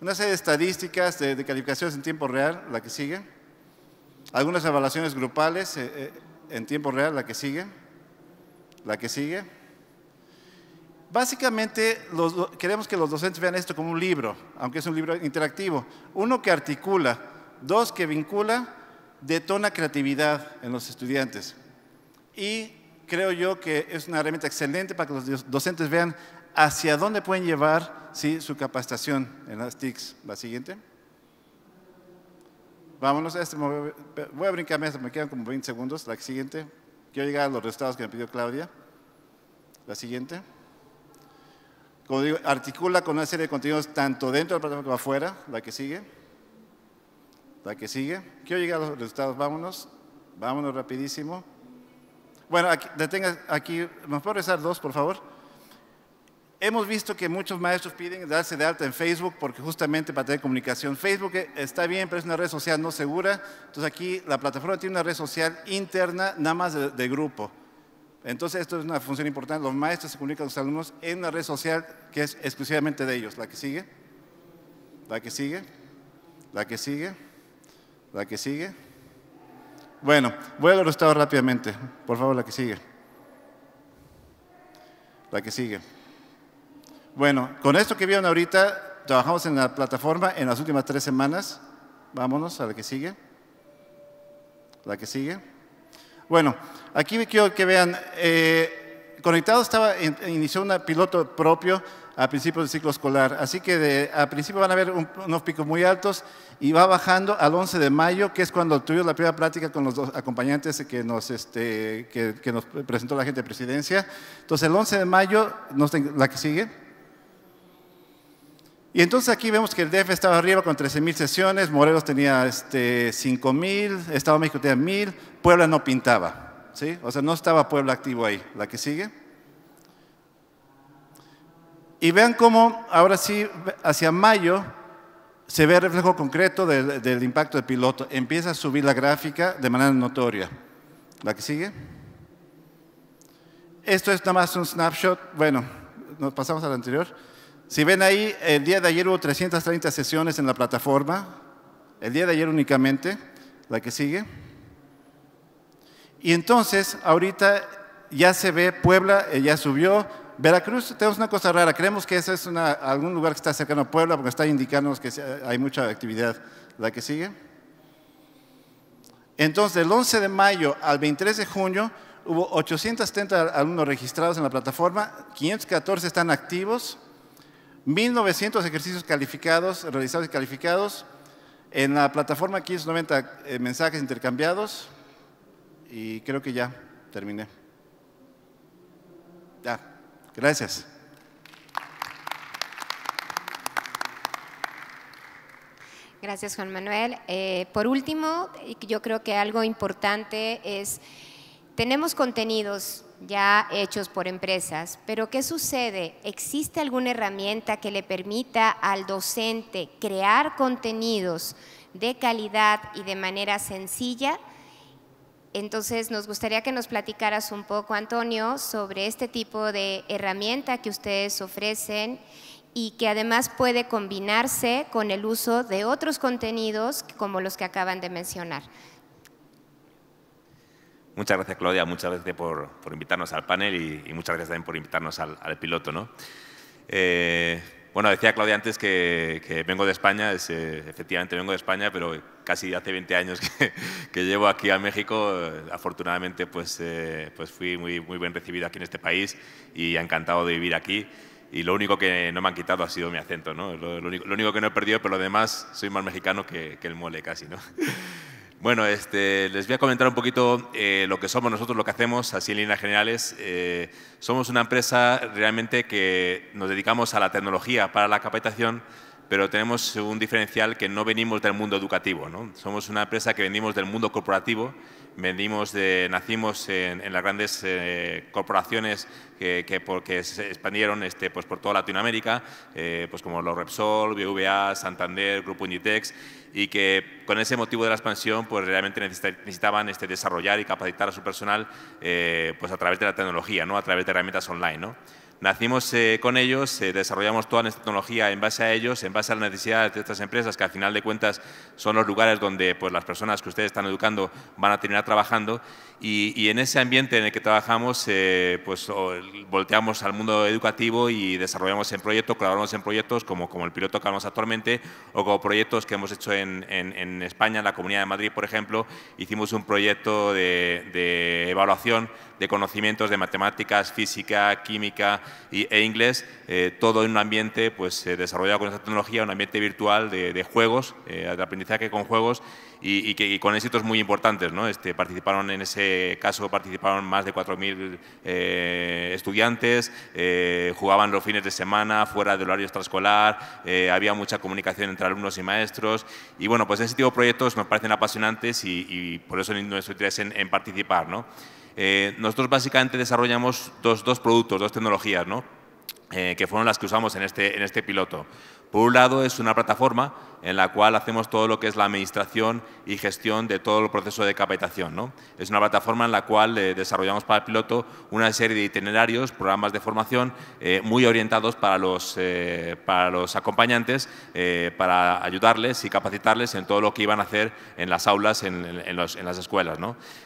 Una serie de estadísticas de, calificaciones en tiempo real, la que sigue. Algunas evaluaciones grupales eh, eh, en tiempo real, la que sigue. La que sigue Básicamente queremos que los docentes vean esto como un libro, aunque es un libro interactivo. Uno que articula, dos que vincula, detona creatividad en los estudiantes. Y creo yo que es una herramienta excelente para que los docentes vean hacia dónde pueden llevar su capacitación en las TICs. La siguiente. Vámonos a este, voy a brincarme me quedan como 20 segundos. La siguiente. Quiero llegar a los resultados que me pidió Claudia. La siguiente como digo, articula con una serie de contenidos tanto dentro de la plataforma como afuera, la que sigue. La que sigue. Quiero llegar a los resultados, vámonos. Vámonos rapidísimo. Bueno, aquí, detenga aquí, ¿me puedo rezar dos, por favor? Hemos visto que muchos maestros piden darse de alta en Facebook porque justamente para tener comunicación. Facebook está bien, pero es una red social no segura. Entonces aquí la plataforma tiene una red social interna nada más de grupo. Entonces, esto es una función importante. Los maestros se comunican a los alumnos en la red social que es exclusivamente de ellos. La que sigue, la que sigue, la que sigue, la que sigue. Bueno, voy a los resultados rápidamente. Por favor, la que sigue. La que sigue. Bueno, con esto que vieron ahorita, trabajamos en la plataforma en las últimas tres semanas. Vámonos a la que sigue. La que sigue. Bueno, aquí quiero que vean, eh, Conectado estaba, inició un piloto propio a principios del ciclo escolar, así que a principio van a ver unos picos muy altos y va bajando al 11 de mayo, que es cuando tuvimos la primera práctica con los dos acompañantes que nos, este, que, que nos presentó la gente de presidencia. Entonces el 11 de mayo, la que sigue. Y entonces aquí vemos que el DF estaba arriba con 13.000 sesiones, Morelos tenía este, 5.000, Estado de México tenía 1.000, Puebla no pintaba, O sea, no estaba Puebla activo ahí. La que sigue. Y vean cómo ahora sí, hacia mayo, se ve el reflejo concreto del, impacto del piloto. Empieza a subir la gráfica de manera notoria. ¿La que sigue? Esto es nada más un snapshot. Bueno, nos pasamos al anterior. Si ven ahí, el día de ayer hubo 330 sesiones en la plataforma, el día de ayer únicamente, la que sigue. Y entonces, ahorita ya se ve Puebla, eh, ya subió. Veracruz, tenemos una cosa rara, creemos que ese es algún lugar que está cercano a Puebla porque está indicándonos que eh, hay mucha actividad. La que sigue. Entonces, del 11 de mayo al 23 de junio, hubo 870 alumnos registrados en la plataforma, 514 están activos, 1.900 ejercicios calificados, realizados y calificados. En la plataforma 590 90 eh, mensajes intercambiados. Y creo que ya terminé. Ya, gracias. Gracias, Juan Manuel. Eh, por último, yo creo que algo importante es, tenemos contenidos ya hechos por empresas. Pero ¿qué sucede? ¿Existe alguna herramienta que le permita al docente crear contenidos de calidad y de manera sencilla? Entonces, nos gustaría que nos platicaras un poco, Antonio, sobre este tipo de herramienta que ustedes ofrecen y que además puede combinarse con el uso de otros contenidos como los que acaban de mencionar. Muchas gracias, Claudia. Muchas gracias por, invitarnos al panel y, muchas gracias también por invitarnos al, piloto. ¿no? Eh, bueno, decía Claudia antes que, que vengo de España. Es, eh, efectivamente, vengo de España, pero casi hace 20 años que, llevo aquí a México. Afortunadamente, pues, eh, pues fui muy, muy bien recibido aquí en este país y encantado de vivir aquí y lo único que no me han quitado ha sido mi acento, ¿no? Lo, único, que no he perdido, pero lo demás soy más mexicano que, el mole casi, ¿no? Bueno, este, les voy a comentar un poquito eh, lo que somos nosotros, lo que hacemos, así en líneas generales. Eh, somos una empresa realmente que nos dedicamos a la tecnología para la capacitación, pero tenemos un diferencial que no venimos del mundo educativo. Somos una empresa que venimos del mundo corporativo Vendimos, nacimos en, las grandes eh, corporaciones que, se expandieron este, pues, por toda Latinoamérica, eh, pues como los Repsol, BVA, Santander, Grupo Inditex, y que con ese motivo de la expansión pues realmente necesitaban este, desarrollar y capacitar a su personal eh, pues a través de la tecnología, ¿no? a través de herramientas online. Nacimos eh, con ellos, eh, desarrollamos toda nuestra tecnología en base a ellos, en base a las necesidades de estas empresas, que al final de cuentas son los lugares donde pues, las personas que ustedes están educando van a terminar trabajando. Y, en ese ambiente en el que trabajamos, eh, pues volteamos al mundo educativo y desarrollamos en proyectos, colaboramos en proyectos como, como el piloto que hablamos actualmente o como proyectos que hemos hecho en, España, en la Comunidad de Madrid, por ejemplo, hicimos un proyecto de, evaluación de conocimientos de matemáticas, física, química y, e inglés, eh, todo en un ambiente pues, eh, desarrollado con esta tecnología, un ambiente virtual de, de juegos, de aprendizaje con juegos y, que con éxitos muy importantes. ¿no? Este, participaron en ese caso participaron más de 4.000 eh, estudiantes, eh, jugaban los fines de semana fuera del horario extraescolar, eh, había mucha comunicación entre alumnos y maestros y bueno, pues ese tipo de proyectos nos parecen apasionantes y, por eso nuestro interés en, en participar. ¿no? nosotros básicamente desarrollamos dos, dos productos, dos tecnologías. ¿no? que fueron las que usamos en este, en este piloto. Por un lado, es una plataforma en la cual hacemos todo lo que es la administración y gestión de todo el proceso de capacitación. ¿no? Es una plataforma en la cual eh, desarrollamos para el piloto una serie de itinerarios, programas de formación eh, muy orientados para los, eh, para los acompañantes, para ayudarles y capacitarles en todo lo que iban a hacer en las aulas, en, en, las escuelas.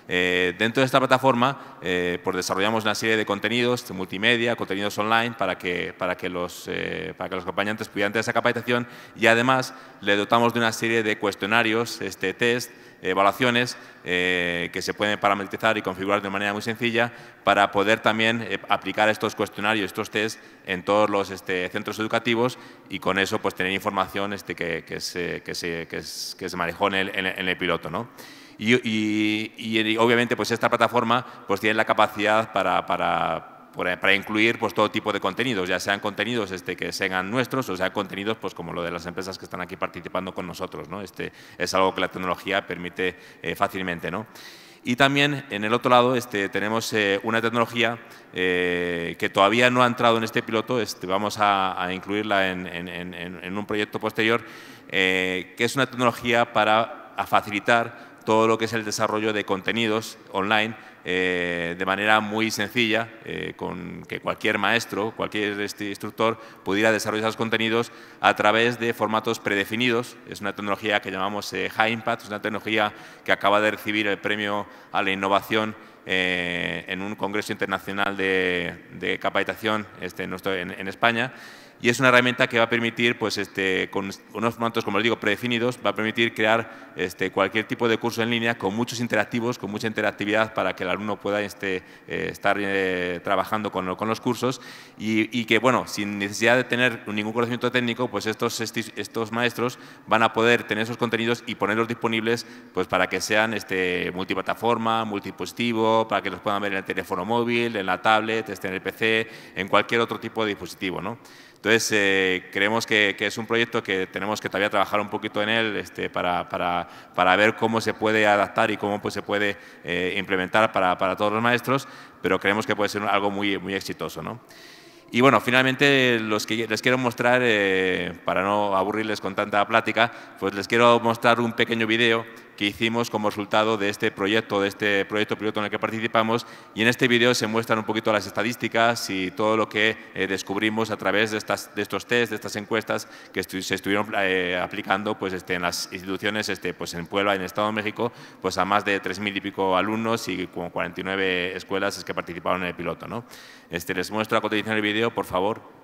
dentro de esta plataforma pues desarrollamos una serie de contenidos multimedia, contenidos online, para que, para que, los, para que los acompañantes pudieran tener capacitación y además le dotamos de una serie de cuestionarios, este, test, evaluaciones eh, que se pueden parametrizar y configurar de manera muy sencilla para poder también eh, aplicar estos cuestionarios, estos test en todos los este, centros educativos y con eso pues tener información este, que, se, manejó en el, piloto. ¿no? Y, obviamente pues esta plataforma pues tiene la capacidad para para incluir pues, todo tipo de contenidos, ya sean contenidos este, que sean nuestros o sean contenidos pues, como lo de las empresas que están aquí participando con nosotros. ¿no? Este, es algo que la tecnología permite eh, fácilmente. ¿no? Y también en el otro lado este, tenemos eh, una tecnología eh, que todavía no ha entrado en este piloto, este, vamos a, incluirla en, un proyecto posterior, que es una tecnología para facilitar todo lo que es el desarrollo de contenidos online eh, de manera muy sencilla, eh, con que cualquier maestro, cualquier este instructor pudiera desarrollar esos contenidos a través de formatos predefinidos. Es una tecnología que llamamos eh, High Impact, es una tecnología que acaba de recibir el premio a la innovación en un congreso internacional de, capacitación este, en España y es una herramienta que va a permitir, pues, este, con unos formatos, como les digo, predefinidos, va a permitir crear este, cualquier tipo de curso en línea con muchos interactivos, con mucha interactividad para que el alumno pueda este, eh, estar eh, trabajando con, los cursos y, que, bueno, sin necesidad de tener ningún conocimiento técnico, pues estos, maestros van a poder tener esos contenidos y ponerlos disponibles pues, para que sean este, multiplataforma, multipositivo, para que los puedan ver en el teléfono móvil, en la tablet, en el PC, en cualquier otro tipo de dispositivo. ¿no? Entonces, eh, creemos que, es un proyecto que tenemos que todavía trabajar un poquito en él este, para, para, para, ver cómo se puede adaptar y cómo pues, se puede eh, implementar para, para, todos los maestros, pero creemos que puede ser algo muy, muy exitoso. ¿no? Y bueno, finalmente los que les quiero mostrar, eh, para no aburrirles con tanta plática, pues les quiero mostrar un pequeño video que hicimos como resultado de este proyecto, de este proyecto piloto en el que participamos. Y en este vídeo se muestran un poquito las estadísticas y todo lo que eh, descubrimos a través de, estos test, de estas encuestas que se estuvieron eh, aplicando pues, este, en las instituciones este, pues, en Puebla, y en el Estado de México, pues, a más de 3.000 y pico alumnos y como 49 escuelas es que participaron en el piloto. Este, les muestro a continuación el video por favor.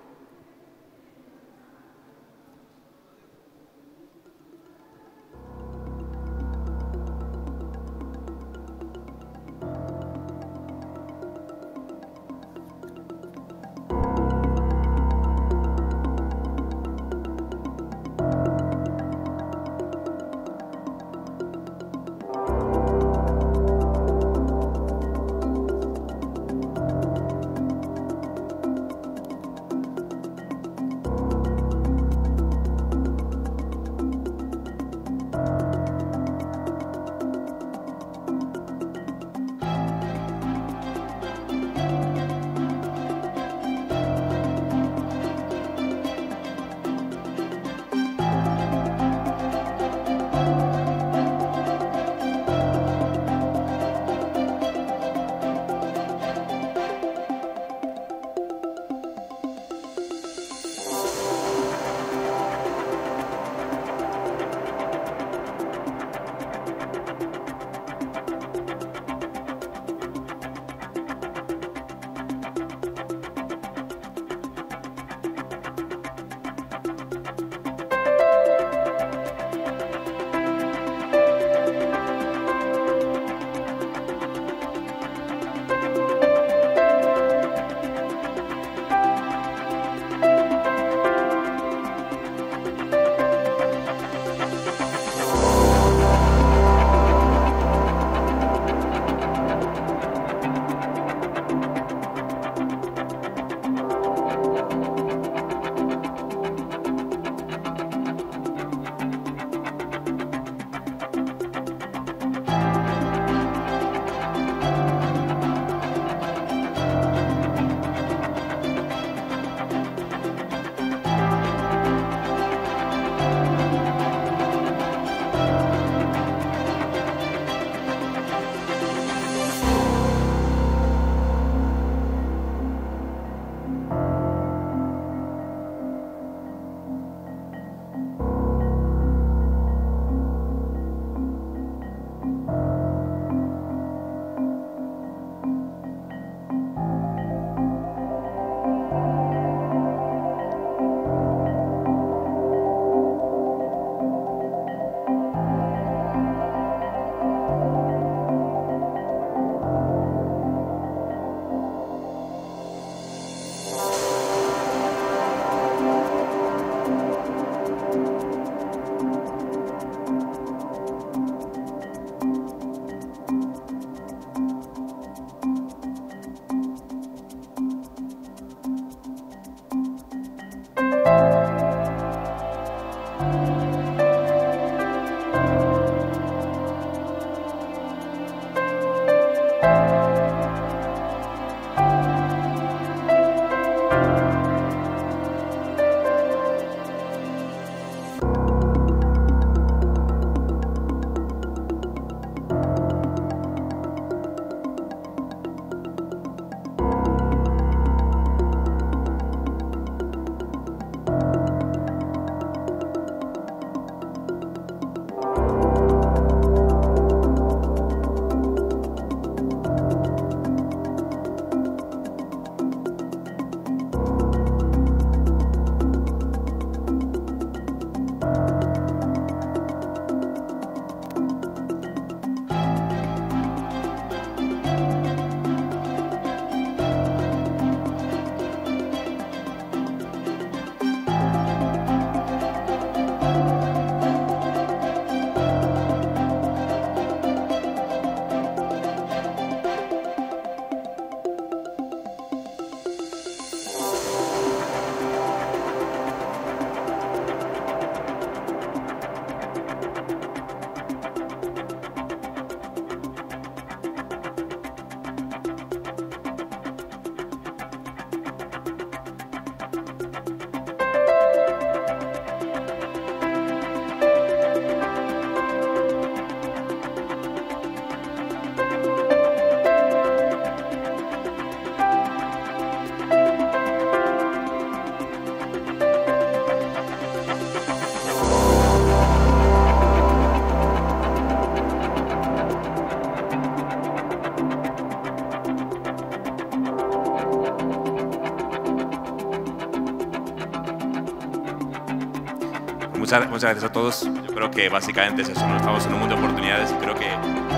muchas, gracias a todos. Yo creo que básicamente eso, estamos en un mundo de oportunidades y creo que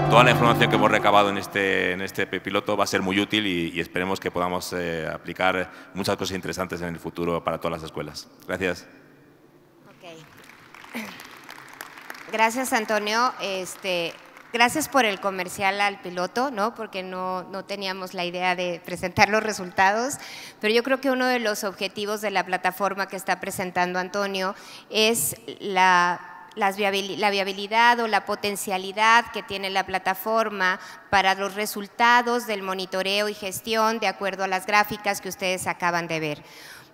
toda la información que hemos recabado en este, en este piloto va a ser muy útil y, esperemos que podamos eh, aplicar muchas cosas interesantes en el futuro para todas las escuelas. Gracias. Gracias, Antonio. Este, Gracias por el comercial al piloto, ¿no? porque no, teníamos la idea de presentar los resultados, pero yo creo que uno de los objetivos de la plataforma que está presentando Antonio es la, la viabilidad o la potencialidad que tiene la plataforma para los resultados del monitoreo y gestión de acuerdo a las gráficas que ustedes acaban de ver.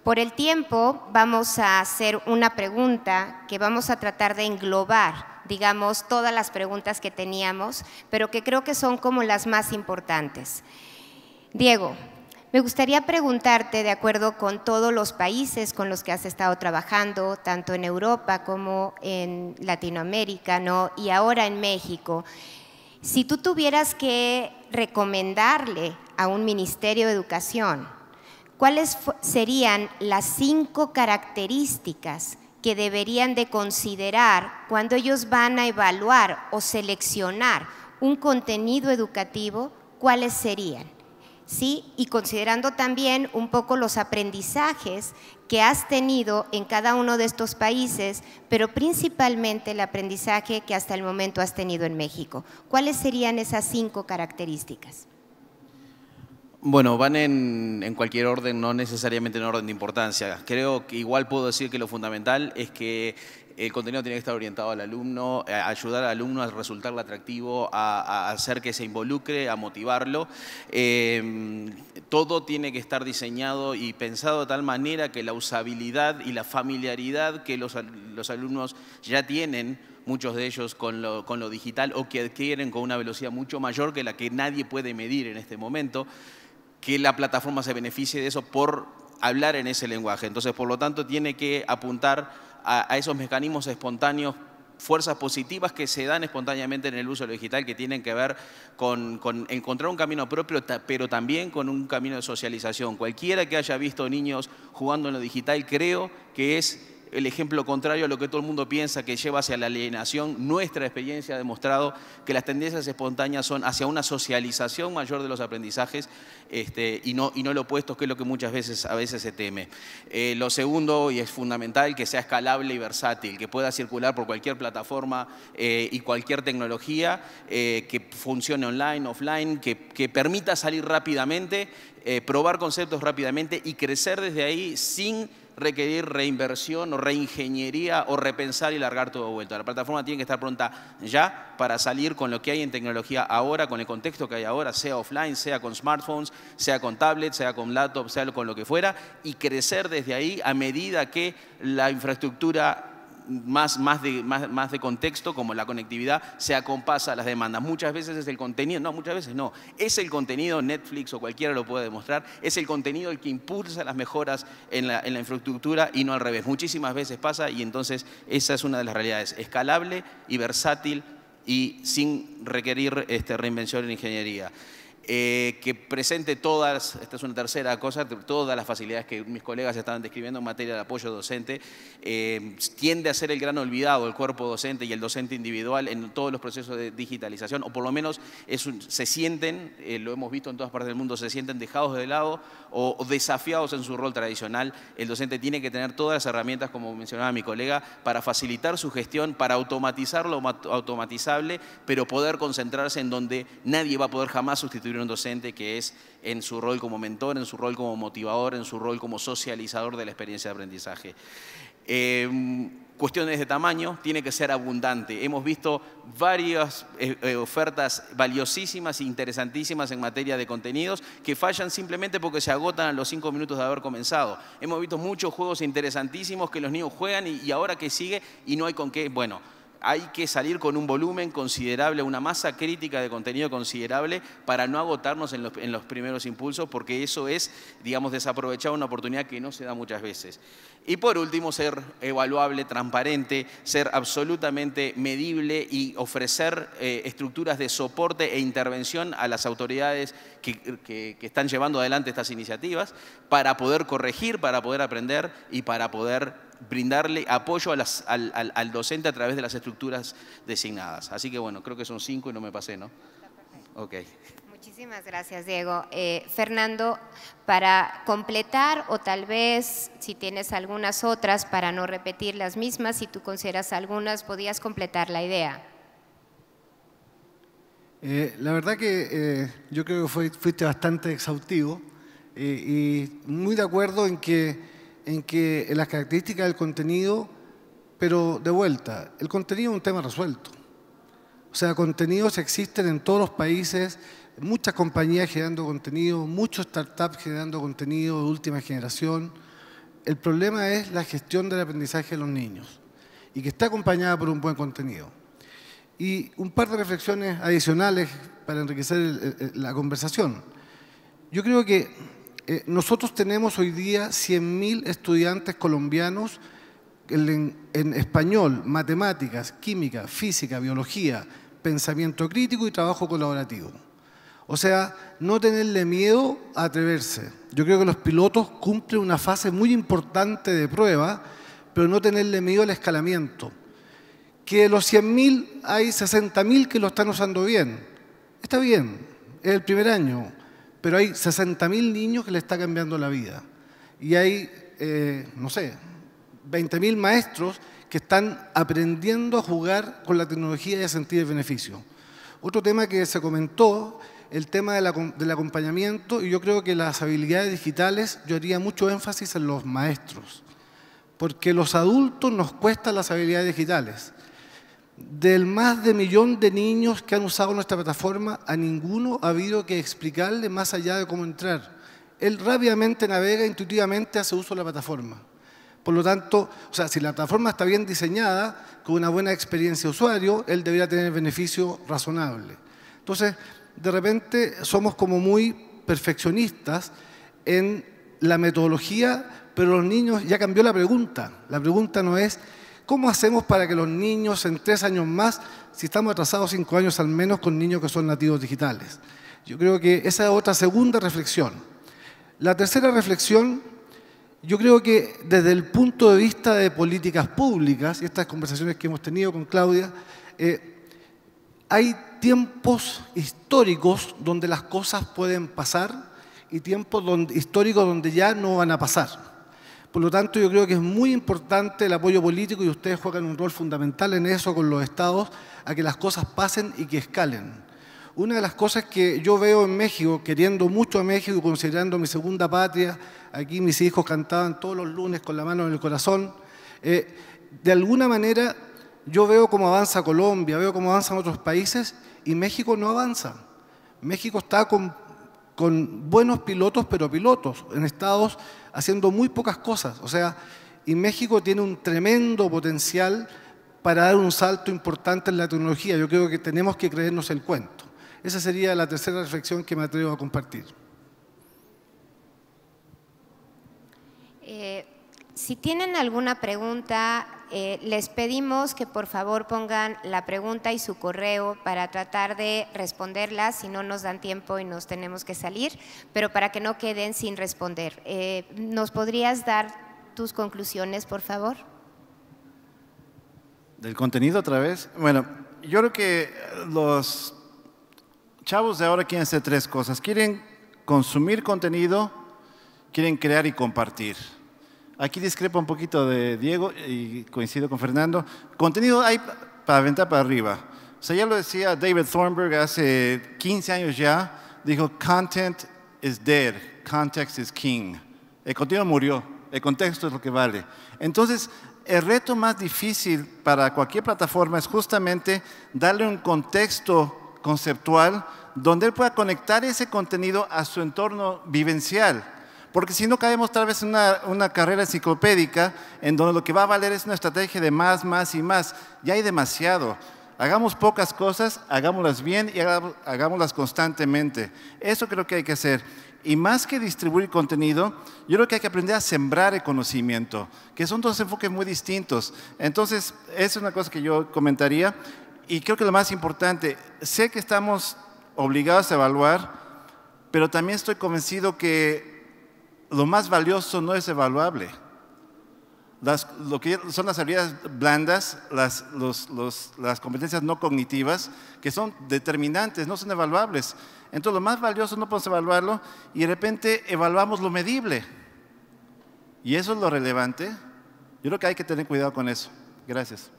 Por el tiempo, vamos a hacer una pregunta que vamos a tratar de englobar digamos, todas las preguntas que teníamos, pero que creo que son como las más importantes. Diego, me gustaría preguntarte, de acuerdo con todos los países con los que has estado trabajando, tanto en Europa como en Latinoamérica, ¿no? Y ahora en México, si tú tuvieras que recomendarle a un Ministerio de Educación, ¿cuáles serían las cinco características que deberían de considerar cuando ellos van a evaluar o seleccionar un contenido educativo, cuáles serían. ¿Sí? Y considerando también un poco los aprendizajes que has tenido en cada uno de estos países, pero principalmente el aprendizaje que hasta el momento has tenido en México. ¿Cuáles serían esas cinco características? Bueno, van en, cualquier orden, no necesariamente en orden de importancia. Creo que igual puedo decir que lo fundamental es que el contenido tiene que estar orientado al alumno, ayudar al alumno a resultar atractivo, a, hacer que se involucre, a motivarlo. Em, todo tiene que estar diseñado y pensado de tal manera que la usabilidad y la familiaridad que los, los alumnos ya tienen muchos de ellos con lo, con lo digital o que adquieren con una velocidad mucho mayor que la que nadie puede medir en este momento, que la plataforma se beneficie de eso por hablar en ese lenguaje. Entonces, por lo tanto, tiene que apuntar a, esos mecanismos espontáneos fuerzas positivas que se dan espontáneamente en el uso de lo digital, que tienen que ver con, encontrar un camino propio, pero también con un camino de socialización. Cualquiera que haya visto niños jugando en lo digital, creo que es el ejemplo contrario a lo que todo el mundo piensa que lleva hacia la alienación. Nuestra experiencia ha demostrado que las tendencias espontáneas son hacia una socialización mayor de los aprendizajes este, y, no, y no lo opuesto, que es lo que muchas veces a veces se teme. Eh, lo segundo, y es fundamental, que sea escalable y versátil, que pueda circular por cualquier plataforma eh, y cualquier tecnología, eh, que funcione online, offline, que permita salir rápidamente, probar conceptos rápidamente y crecer desde ahí sin requerir reinversión o reingeniería o repensar y largar todo vuelto. La plataforma tiene que estar pronta ya para salir con lo que hay en tecnología ahora, con el contexto que hay ahora, sea offline, sea con smartphones, sea con tablets, sea con laptops, sea con lo que fuera, y crecer desde ahí a medida que la infraestructura más, de, contexto, como la conectividad, se acompasa a las demandas. Muchas veces es el contenido, no, muchas veces no, es el contenido, Netflix o cualquiera lo puede demostrar, es el contenido el que impulsa las mejoras en la, infraestructura y no al revés. Muchísimas veces pasa y entonces esa es una de las realidades, escalable y versátil y sin requerir este, reinvención en ingeniería. Eh, que presente todas, esta es una tercera cosa, todas las facilidades que mis colegas estaban describiendo en materia de apoyo docente, eh, tiende a ser el gran olvidado, el cuerpo docente y el docente individual en todos los procesos de digitalización, o por lo menos se sienten, eh, lo hemos visto en todas partes del mundo, se sienten dejados de lado o desafiados en su rol tradicional. El docente tiene que tener todas las herramientas, como mencionaba mi colega, para facilitar su gestión, para automatizar lo automatizable, pero poder concentrarse en donde nadie va a poder jamás sustituir un docente que es en su rol como mentor, en su rol como motivador, en su rol como socializador de la experiencia de aprendizaje. Em, cuestiones de tamaño, tiene que ser abundante. Hemos visto varias eh, eh, ofertas valiosísimas e interesantísimas en materia de contenidos que fallan simplemente porque se agotan a los cinco minutos de haber comenzado. Hemos visto muchos juegos interesantísimos que los niños juegan y, y ahora que sigue y no hay con qué. Bueno, hay que salir con un volumen considerable, una masa crítica de contenido considerable para no agotarnos en los, primeros impulsos, porque eso es, digamos, desaprovechar una oportunidad que no se da muchas veces. Y por último, ser evaluable, transparente, ser absolutamente medible y ofrecer eh, estructuras de soporte e intervención a las autoridades que están llevando adelante estas iniciativas para poder corregir, para poder aprender y para poder brindarle apoyo a las, al, al, al, docente a través de las estructuras designadas. Así que bueno, creo que son cinco y no me pasé, ¿no? Ok. Muchísimas gracias, Diego. Eh, Fernando, para completar o tal vez si tienes algunas otras para no repetir las mismas, si tú consideras algunas, podías completar la idea. Eh, la verdad que eh, yo creo que fue, fuiste bastante exhaustivo y muy de acuerdo en que en que las características del contenido, pero de vuelta, el contenido es un tema resuelto. O sea, contenidos existen en todos los países, muchas compañías generando contenido, muchos startups generando contenido de última generación. El problema es la gestión del aprendizaje de los niños y que está acompañada por un buen contenido. Y un par de reflexiones adicionales para enriquecer la conversación. Yo creo que eh, nosotros tenemos hoy día 100.000 estudiantes colombianos en, en, español, matemáticas, química, física, biología, pensamiento crítico y trabajo colaborativo. O sea, no tenerle miedo a atreverse. Yo creo que los pilotos cumplen una fase muy importante de prueba, pero no tenerle miedo al escalamiento. Que de los 100.000 hay 60.000 que lo están usando bien. Está bien, es el primer año pero hay 60.000 niños que le está cambiando la vida. Y hay, eh, no sé, 20.000 maestros que están aprendiendo a jugar con la tecnología y a sentir el beneficio. Otro tema que se comentó, el tema del acompañamiento, y yo creo que las habilidades digitales, yo haría mucho énfasis en los maestros, porque los adultos nos cuestan las habilidades digitales. Del más de millón de niños que han usado nuestra plataforma, a ninguno ha habido que explicarle más allá de cómo entrar. Él rápidamente navega, intuitivamente hace uso de la plataforma. Por lo tanto, o sea, si la plataforma está bien diseñada, con una buena experiencia de usuario, él debería tener beneficio razonable. Entonces, de repente somos como muy perfeccionistas en la metodología, pero los niños ya cambió la pregunta. La pregunta no es ¿Cómo hacemos para que los niños en tres años más, si estamos atrasados cinco años al menos con niños que son nativos digitales? Yo creo que esa es otra segunda reflexión. La tercera reflexión, yo creo que desde el punto de vista de políticas públicas, y estas conversaciones que hemos tenido con Claudia, eh, hay tiempos históricos donde las cosas pueden pasar y tiempos históricos donde ya no van a pasar. Por lo tanto, yo creo que es muy importante el apoyo político y ustedes juegan un rol fundamental en eso con los estados, a que las cosas pasen y que escalen. Una de las cosas que yo veo en México, queriendo mucho a México, y considerando mi segunda patria, aquí mis hijos cantaban todos los lunes con la mano en el corazón, eh, de alguna manera yo veo cómo avanza Colombia, veo cómo avanzan otros países y México no avanza. México está con, con buenos pilotos, pero pilotos, en estados haciendo muy pocas cosas. O sea, y México tiene un tremendo potencial para dar un salto importante en la tecnología. Yo creo que tenemos que creernos el cuento. Esa sería la tercera reflexión que me atrevo a compartir. Eh, si tienen alguna pregunta eh, les pedimos que por favor pongan la pregunta y su correo para tratar de responderla, si no nos dan tiempo y nos tenemos que salir, pero para que no queden sin responder. Eh, ¿Nos podrías dar tus conclusiones, por favor? Del contenido otra vez. Bueno, yo creo que los chavos de ahora quieren hacer tres cosas. Quieren consumir contenido, quieren crear y compartir. Aquí discrepo un poquito de Diego y coincido con Fernando. Contenido hay para aventar para arriba. O sea, ya lo decía David Thornburg hace 15 años ya, dijo, content is dead, context is king. El contenido murió, el contexto es lo que vale. Entonces, el reto más difícil para cualquier plataforma es justamente darle un contexto conceptual donde él pueda conectar ese contenido a su entorno vivencial porque si no caemos tal vez en una, carrera enciclopédica en donde lo que va a valer es una estrategia de más, más y más. Ya hay demasiado. Hagamos pocas cosas, hagámoslas bien y hagámoslas constantemente. Eso creo que hay que hacer. Y más que distribuir contenido, yo creo que hay que aprender a sembrar el conocimiento, que son dos enfoques muy distintos. Entonces, esa es una cosa que yo comentaría. Y creo que lo más importante, sé que estamos obligados a evaluar, pero también estoy convencido que lo más valioso no es evaluable. lo que son las habilidades blandas, las competencias no cognitivas, que son determinantes, no son evaluables. Entonces, lo más valioso no podemos evaluarlo y de repente evaluamos lo medible. Y eso es lo relevante. Yo creo que hay que tener cuidado con eso. Gracias.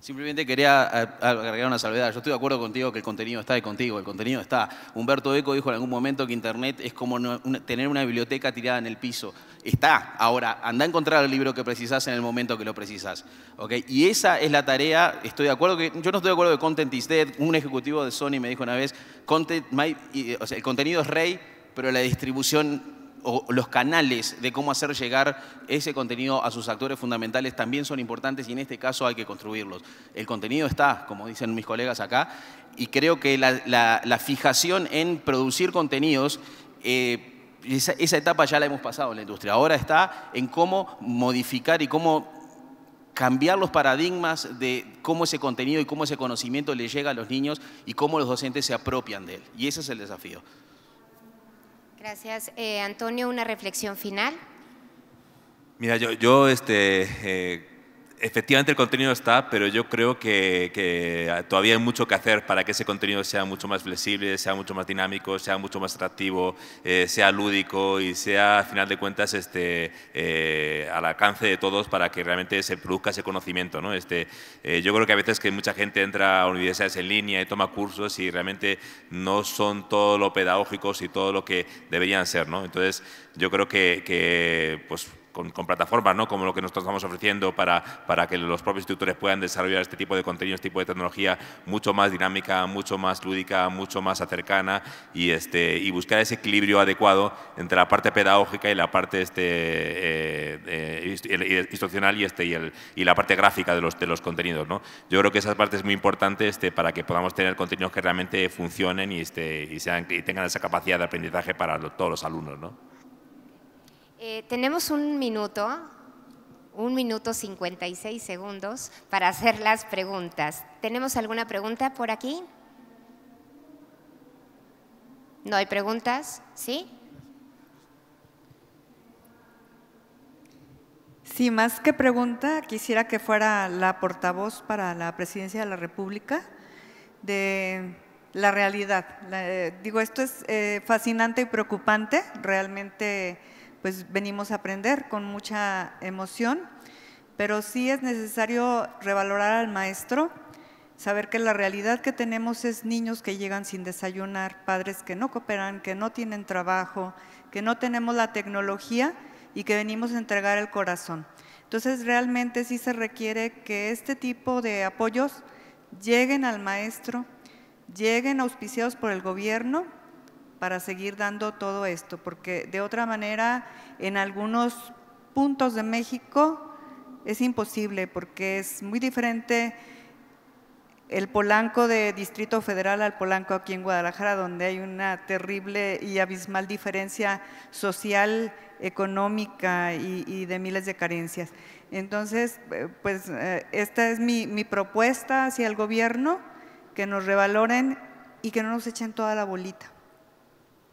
Simplemente quería eh, agregar una salvedad. Yo estoy de acuerdo contigo que el contenido está de contigo, el contenido está. Humberto Eco dijo en algún momento que Internet es como tener una biblioteca tirada en el piso. Está. Ahora, anda a encontrar el libro que precisas en el momento que lo precisas. ¿Okay? Y esa es la tarea. Estoy de acuerdo que. Yo no estoy de acuerdo con content is dead. Un ejecutivo de Sony me dijo una vez: content, el contenido es rey, pero la distribución o los canales de cómo hacer llegar ese contenido a sus actores fundamentales también son importantes y en este caso hay que construirlos. El contenido está, como dicen mis colegas acá, y creo que la, fijación en producir contenidos, eh, esa, esa etapa ya la hemos pasado en la industria. Ahora está en cómo modificar y cómo cambiar los paradigmas de cómo ese contenido y cómo ese conocimiento le llega a los niños y cómo los docentes se apropian de él. Y ese es el desafío. Gracias. Eh, Antonio, una reflexión final. Mira, yo, yo este, eh, efectivamente el contenido está, pero yo creo que, todavía hay mucho que hacer para que ese contenido sea mucho más flexible, sea mucho más dinámico, sea mucho más atractivo, eh, sea lúdico y sea, al final de cuentas, este, eh, al alcance de todos para que realmente se produzca ese conocimiento. ¿no? Este, eh, yo creo que a veces que mucha gente entra a universidades en línea y toma cursos y realmente no son todo lo pedagógicos y todo lo que deberían ser. ¿no? Entonces, yo creo que, que pues, con, plataformas, ¿no? como lo que nosotros estamos ofreciendo para, que los propios instructores puedan desarrollar este tipo de contenido, este tipo de tecnología mucho más dinámica, mucho más lúdica, mucho más cercana y, este, y buscar ese equilibrio adecuado entre la parte pedagógica y la parte este, eh, eh, y, este, y, la parte gráfica de los, de los contenidos. ¿no? Yo creo que esa parte es muy importante este, para que podamos tener contenidos que realmente funcionen y, este, sean, y tengan esa capacidad de aprendizaje para todos los alumnos. Eh, tenemos un minuto, un minuto 56 segundos para hacer las preguntas. ¿Tenemos alguna pregunta por aquí? ¿No hay preguntas? ¿Sí? Sí, más que pregunta, quisiera que fuera la portavoz para la presidencia de la República de la realidad. Eh, digo, esto es eh, fascinante y preocupante, realmente pues venimos a aprender con mucha emoción, pero sí es necesario revalorar al maestro, saber que la realidad que tenemos es niños que llegan sin desayunar, padres que no cooperan, que no tienen trabajo, que no tenemos la tecnología y que venimos a entregar el corazón. Entonces realmente sí se requiere que este tipo de apoyos lleguen al maestro, lleguen auspiciados por el gobierno para seguir dando todo esto, porque de otra manera en algunos puntos de México es imposible, porque es muy diferente el Polanco de Distrito Federal al Polanco aquí en Guadalajara, donde hay una terrible y abismal diferencia social, económica y, de miles de carencias. Entonces, eh, pues eh, esta es mi, propuesta hacia el gobierno, que nos revaloren y que no nos echen toda la bolita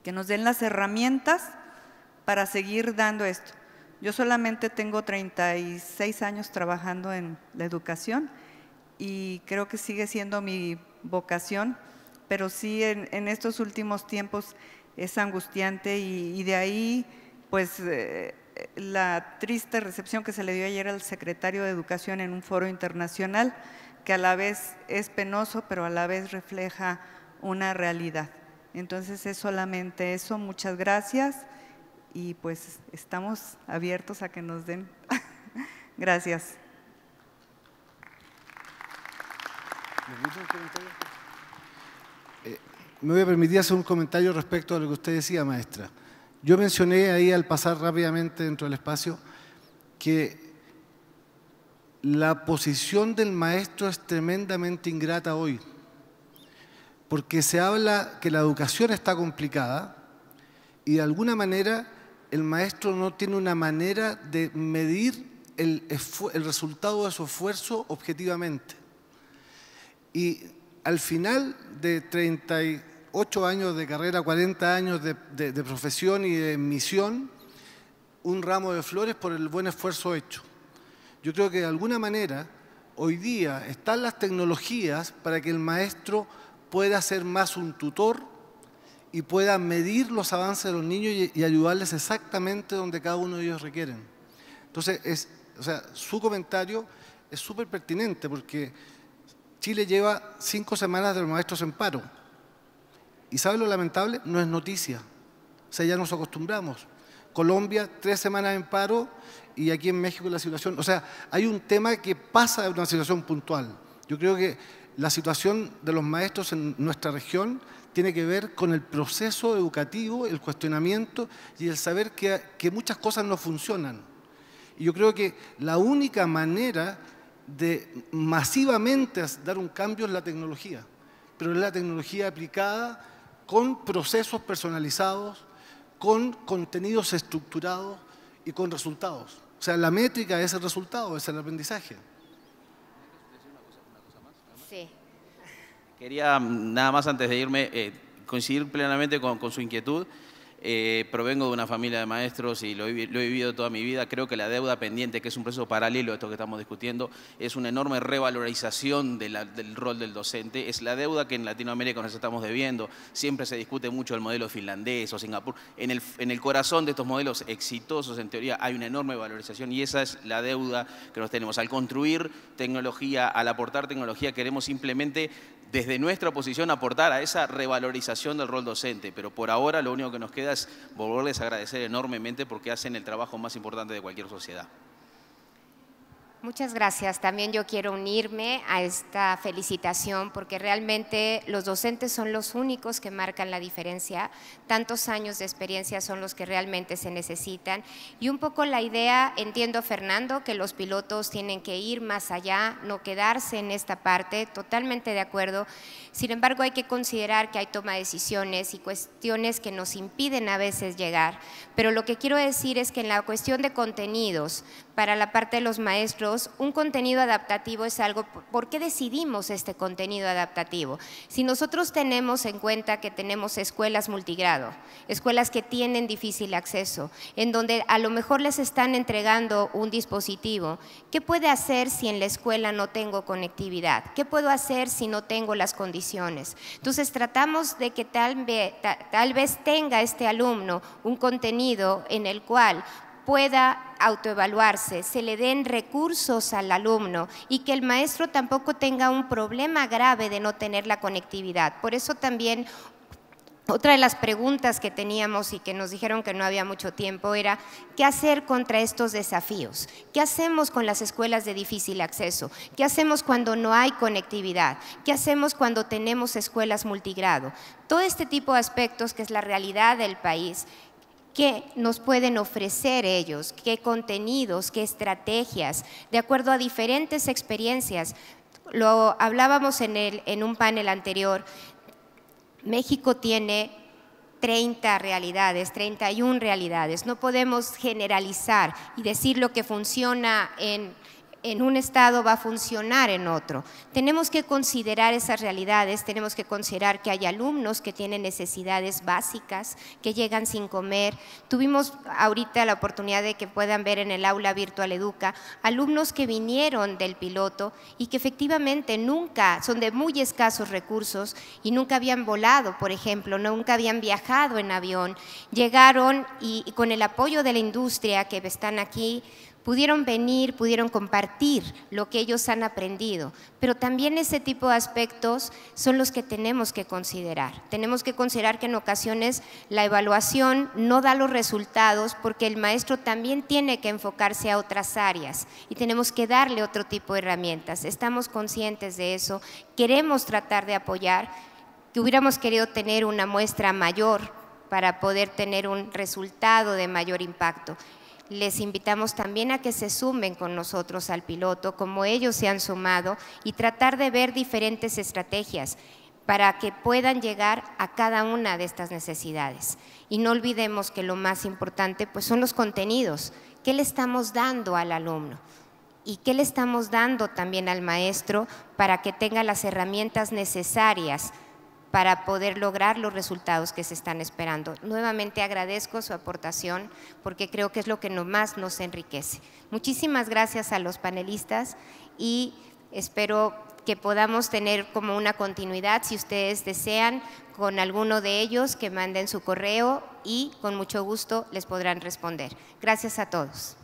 que nos den las herramientas para seguir dando esto. Yo solamente tengo 36 años trabajando en la educación y creo que sigue siendo mi vocación, pero sí en, estos últimos tiempos es angustiante y, de ahí pues eh, la triste recepción que se le dio ayer al secretario de Educación en un foro internacional, que a la vez es penoso, pero a la vez refleja una realidad. Entonces es solamente eso, muchas gracias y pues estamos abiertos a que nos den. gracias. Eh, me voy a permitir hacer un comentario respecto a lo que usted decía, maestra. Yo mencioné ahí al pasar rápidamente dentro del espacio que la posición del maestro es tremendamente ingrata hoy porque se habla que la educación está complicada y de alguna manera el maestro no tiene una manera de medir el, resultado de su esfuerzo objetivamente. Y al final de 38 años de carrera, 40 años de, de profesión y de misión, un ramo de flores por el buen esfuerzo hecho. Yo creo que de alguna manera hoy día están las tecnologías para que el maestro pueda ser más un tutor y pueda medir los avances de los niños y, ayudarles exactamente donde cada uno de ellos requieren. Entonces, es, o sea, su comentario es súper pertinente porque Chile lleva cinco semanas de los maestros en paro. ¿Y sabe lo lamentable? No es noticia. O sea, ya nos acostumbramos. Colombia, tres semanas en paro y aquí en México la situación. O sea, hay un tema que pasa de una situación puntual. Yo creo que la situación de los maestros en nuestra región tiene que ver con el proceso educativo, el cuestionamiento y el saber que, muchas cosas no funcionan. Y yo creo que la única manera de masivamente dar un cambio es la tecnología, pero es la tecnología aplicada con procesos personalizados, con contenidos estructurados y con resultados. O sea, la métrica es el resultado, es el aprendizaje. Quería, nada más antes de irme, eh, coincidir plenamente con su inquietud. Eh, provengo de una familia de maestros y lo he, vivido toda mi vida. Creo que la deuda pendiente, que es un proceso paralelo a esto que estamos discutiendo, es una enorme revalorización del rol del docente. Es la deuda que en Latinoamérica nos estamos debiendo. Siempre se discute mucho el modelo finlandés o Singapur. En el, en el corazón de estos modelos exitosos, en teoría, hay una enorme valorización y esa es la deuda que nos tenemos. Al construir tecnología, al aportar tecnología, queremos simplemente desde nuestra posición aportar a esa revalorización del rol docente, pero por ahora lo único que nos queda es volverles a agradecer enormemente porque hacen el trabajo más importante de cualquier sociedad. Muchas gracias. También yo quiero unirme a esta felicitación porque realmente los docentes son los únicos que marcan la diferencia. Tantos años de experiencia son los que realmente se necesitan. Y un poco la idea, entiendo Fernando, que los pilotos tienen que ir más allá, no quedarse en esta parte, totalmente de acuerdo. Sin embargo, hay que considerar que hay toma de decisiones y cuestiones que nos impiden a veces llegar. Pero lo que quiero decir es que en la cuestión de contenidos, para la parte de los maestros, un contenido adaptativo es algo, ¿por qué decidimos este contenido adaptativo? Si nosotros tenemos en cuenta que tenemos escuelas multigrado, escuelas que tienen difícil acceso, en donde a lo mejor les están entregando un dispositivo, ¿qué puede hacer si en la escuela no tengo conectividad? ¿Qué puedo hacer si no tengo las condiciones? Entonces tratamos de que tal tal vez tenga este alumno un contenido en el cual pueda autoevaluarse, se le den recursos al alumno y que el maestro tampoco tenga un problema grave de no tener la conectividad. Por eso también otra de las preguntas que teníamos y que nos dijeron que no había mucho tiempo era, ¿qué hacer contra estos desafíos? ¿Qué hacemos con las escuelas de difícil acceso? ¿Qué hacemos cuando no hay conectividad? ¿Qué hacemos cuando tenemos escuelas multigrado? Todo este tipo de aspectos que es la realidad del país qué nos pueden ofrecer ellos, qué contenidos, qué estrategias, de acuerdo a diferentes experiencias. Lo hablábamos en, el, en un panel anterior. México tiene 30 realidades, 31 realidades. No podemos generalizar y decir lo que funciona en, en un estado va a funcionar en otro. Tenemos que considerar esas realidades, tenemos que considerar que hay alumnos que tienen necesidades básicas, que llegan sin comer. Tuvimos ahorita la oportunidad de que puedan ver en el aula virtual Educa alumnos que vinieron del piloto y que efectivamente nunca, son de muy escasos recursos y nunca habían volado, por ejemplo, nunca habían viajado en avión. Llegaron y, y con el apoyo de la industria que están aquí, pudieron venir, pudieron compartir lo que ellos han aprendido. Pero también ese tipo de aspectos son los que tenemos que considerar. Tenemos que considerar que en ocasiones la evaluación no da los resultados porque el maestro también tiene que enfocarse a otras áreas y tenemos que darle otro tipo de herramientas. Estamos conscientes de eso, queremos tratar de apoyar, que hubiéramos querido tener una muestra mayor para poder tener un resultado de mayor impacto. Les invitamos también a que se sumen con nosotros al piloto, como ellos se han sumado, y tratar de ver diferentes estrategias para que puedan llegar a cada una de estas necesidades. Y no olvidemos que lo más importante pues, son los contenidos. ¿Qué le estamos dando al alumno? ¿Y qué le estamos dando también al maestro para que tenga las herramientas necesarias para poder lograr los resultados que se están esperando. Nuevamente agradezco su aportación porque creo que es lo que más nos enriquece. Muchísimas gracias a los panelistas y espero que podamos tener como una continuidad, si ustedes desean, con alguno de ellos que manden su correo y con mucho gusto les podrán responder. Gracias a todos.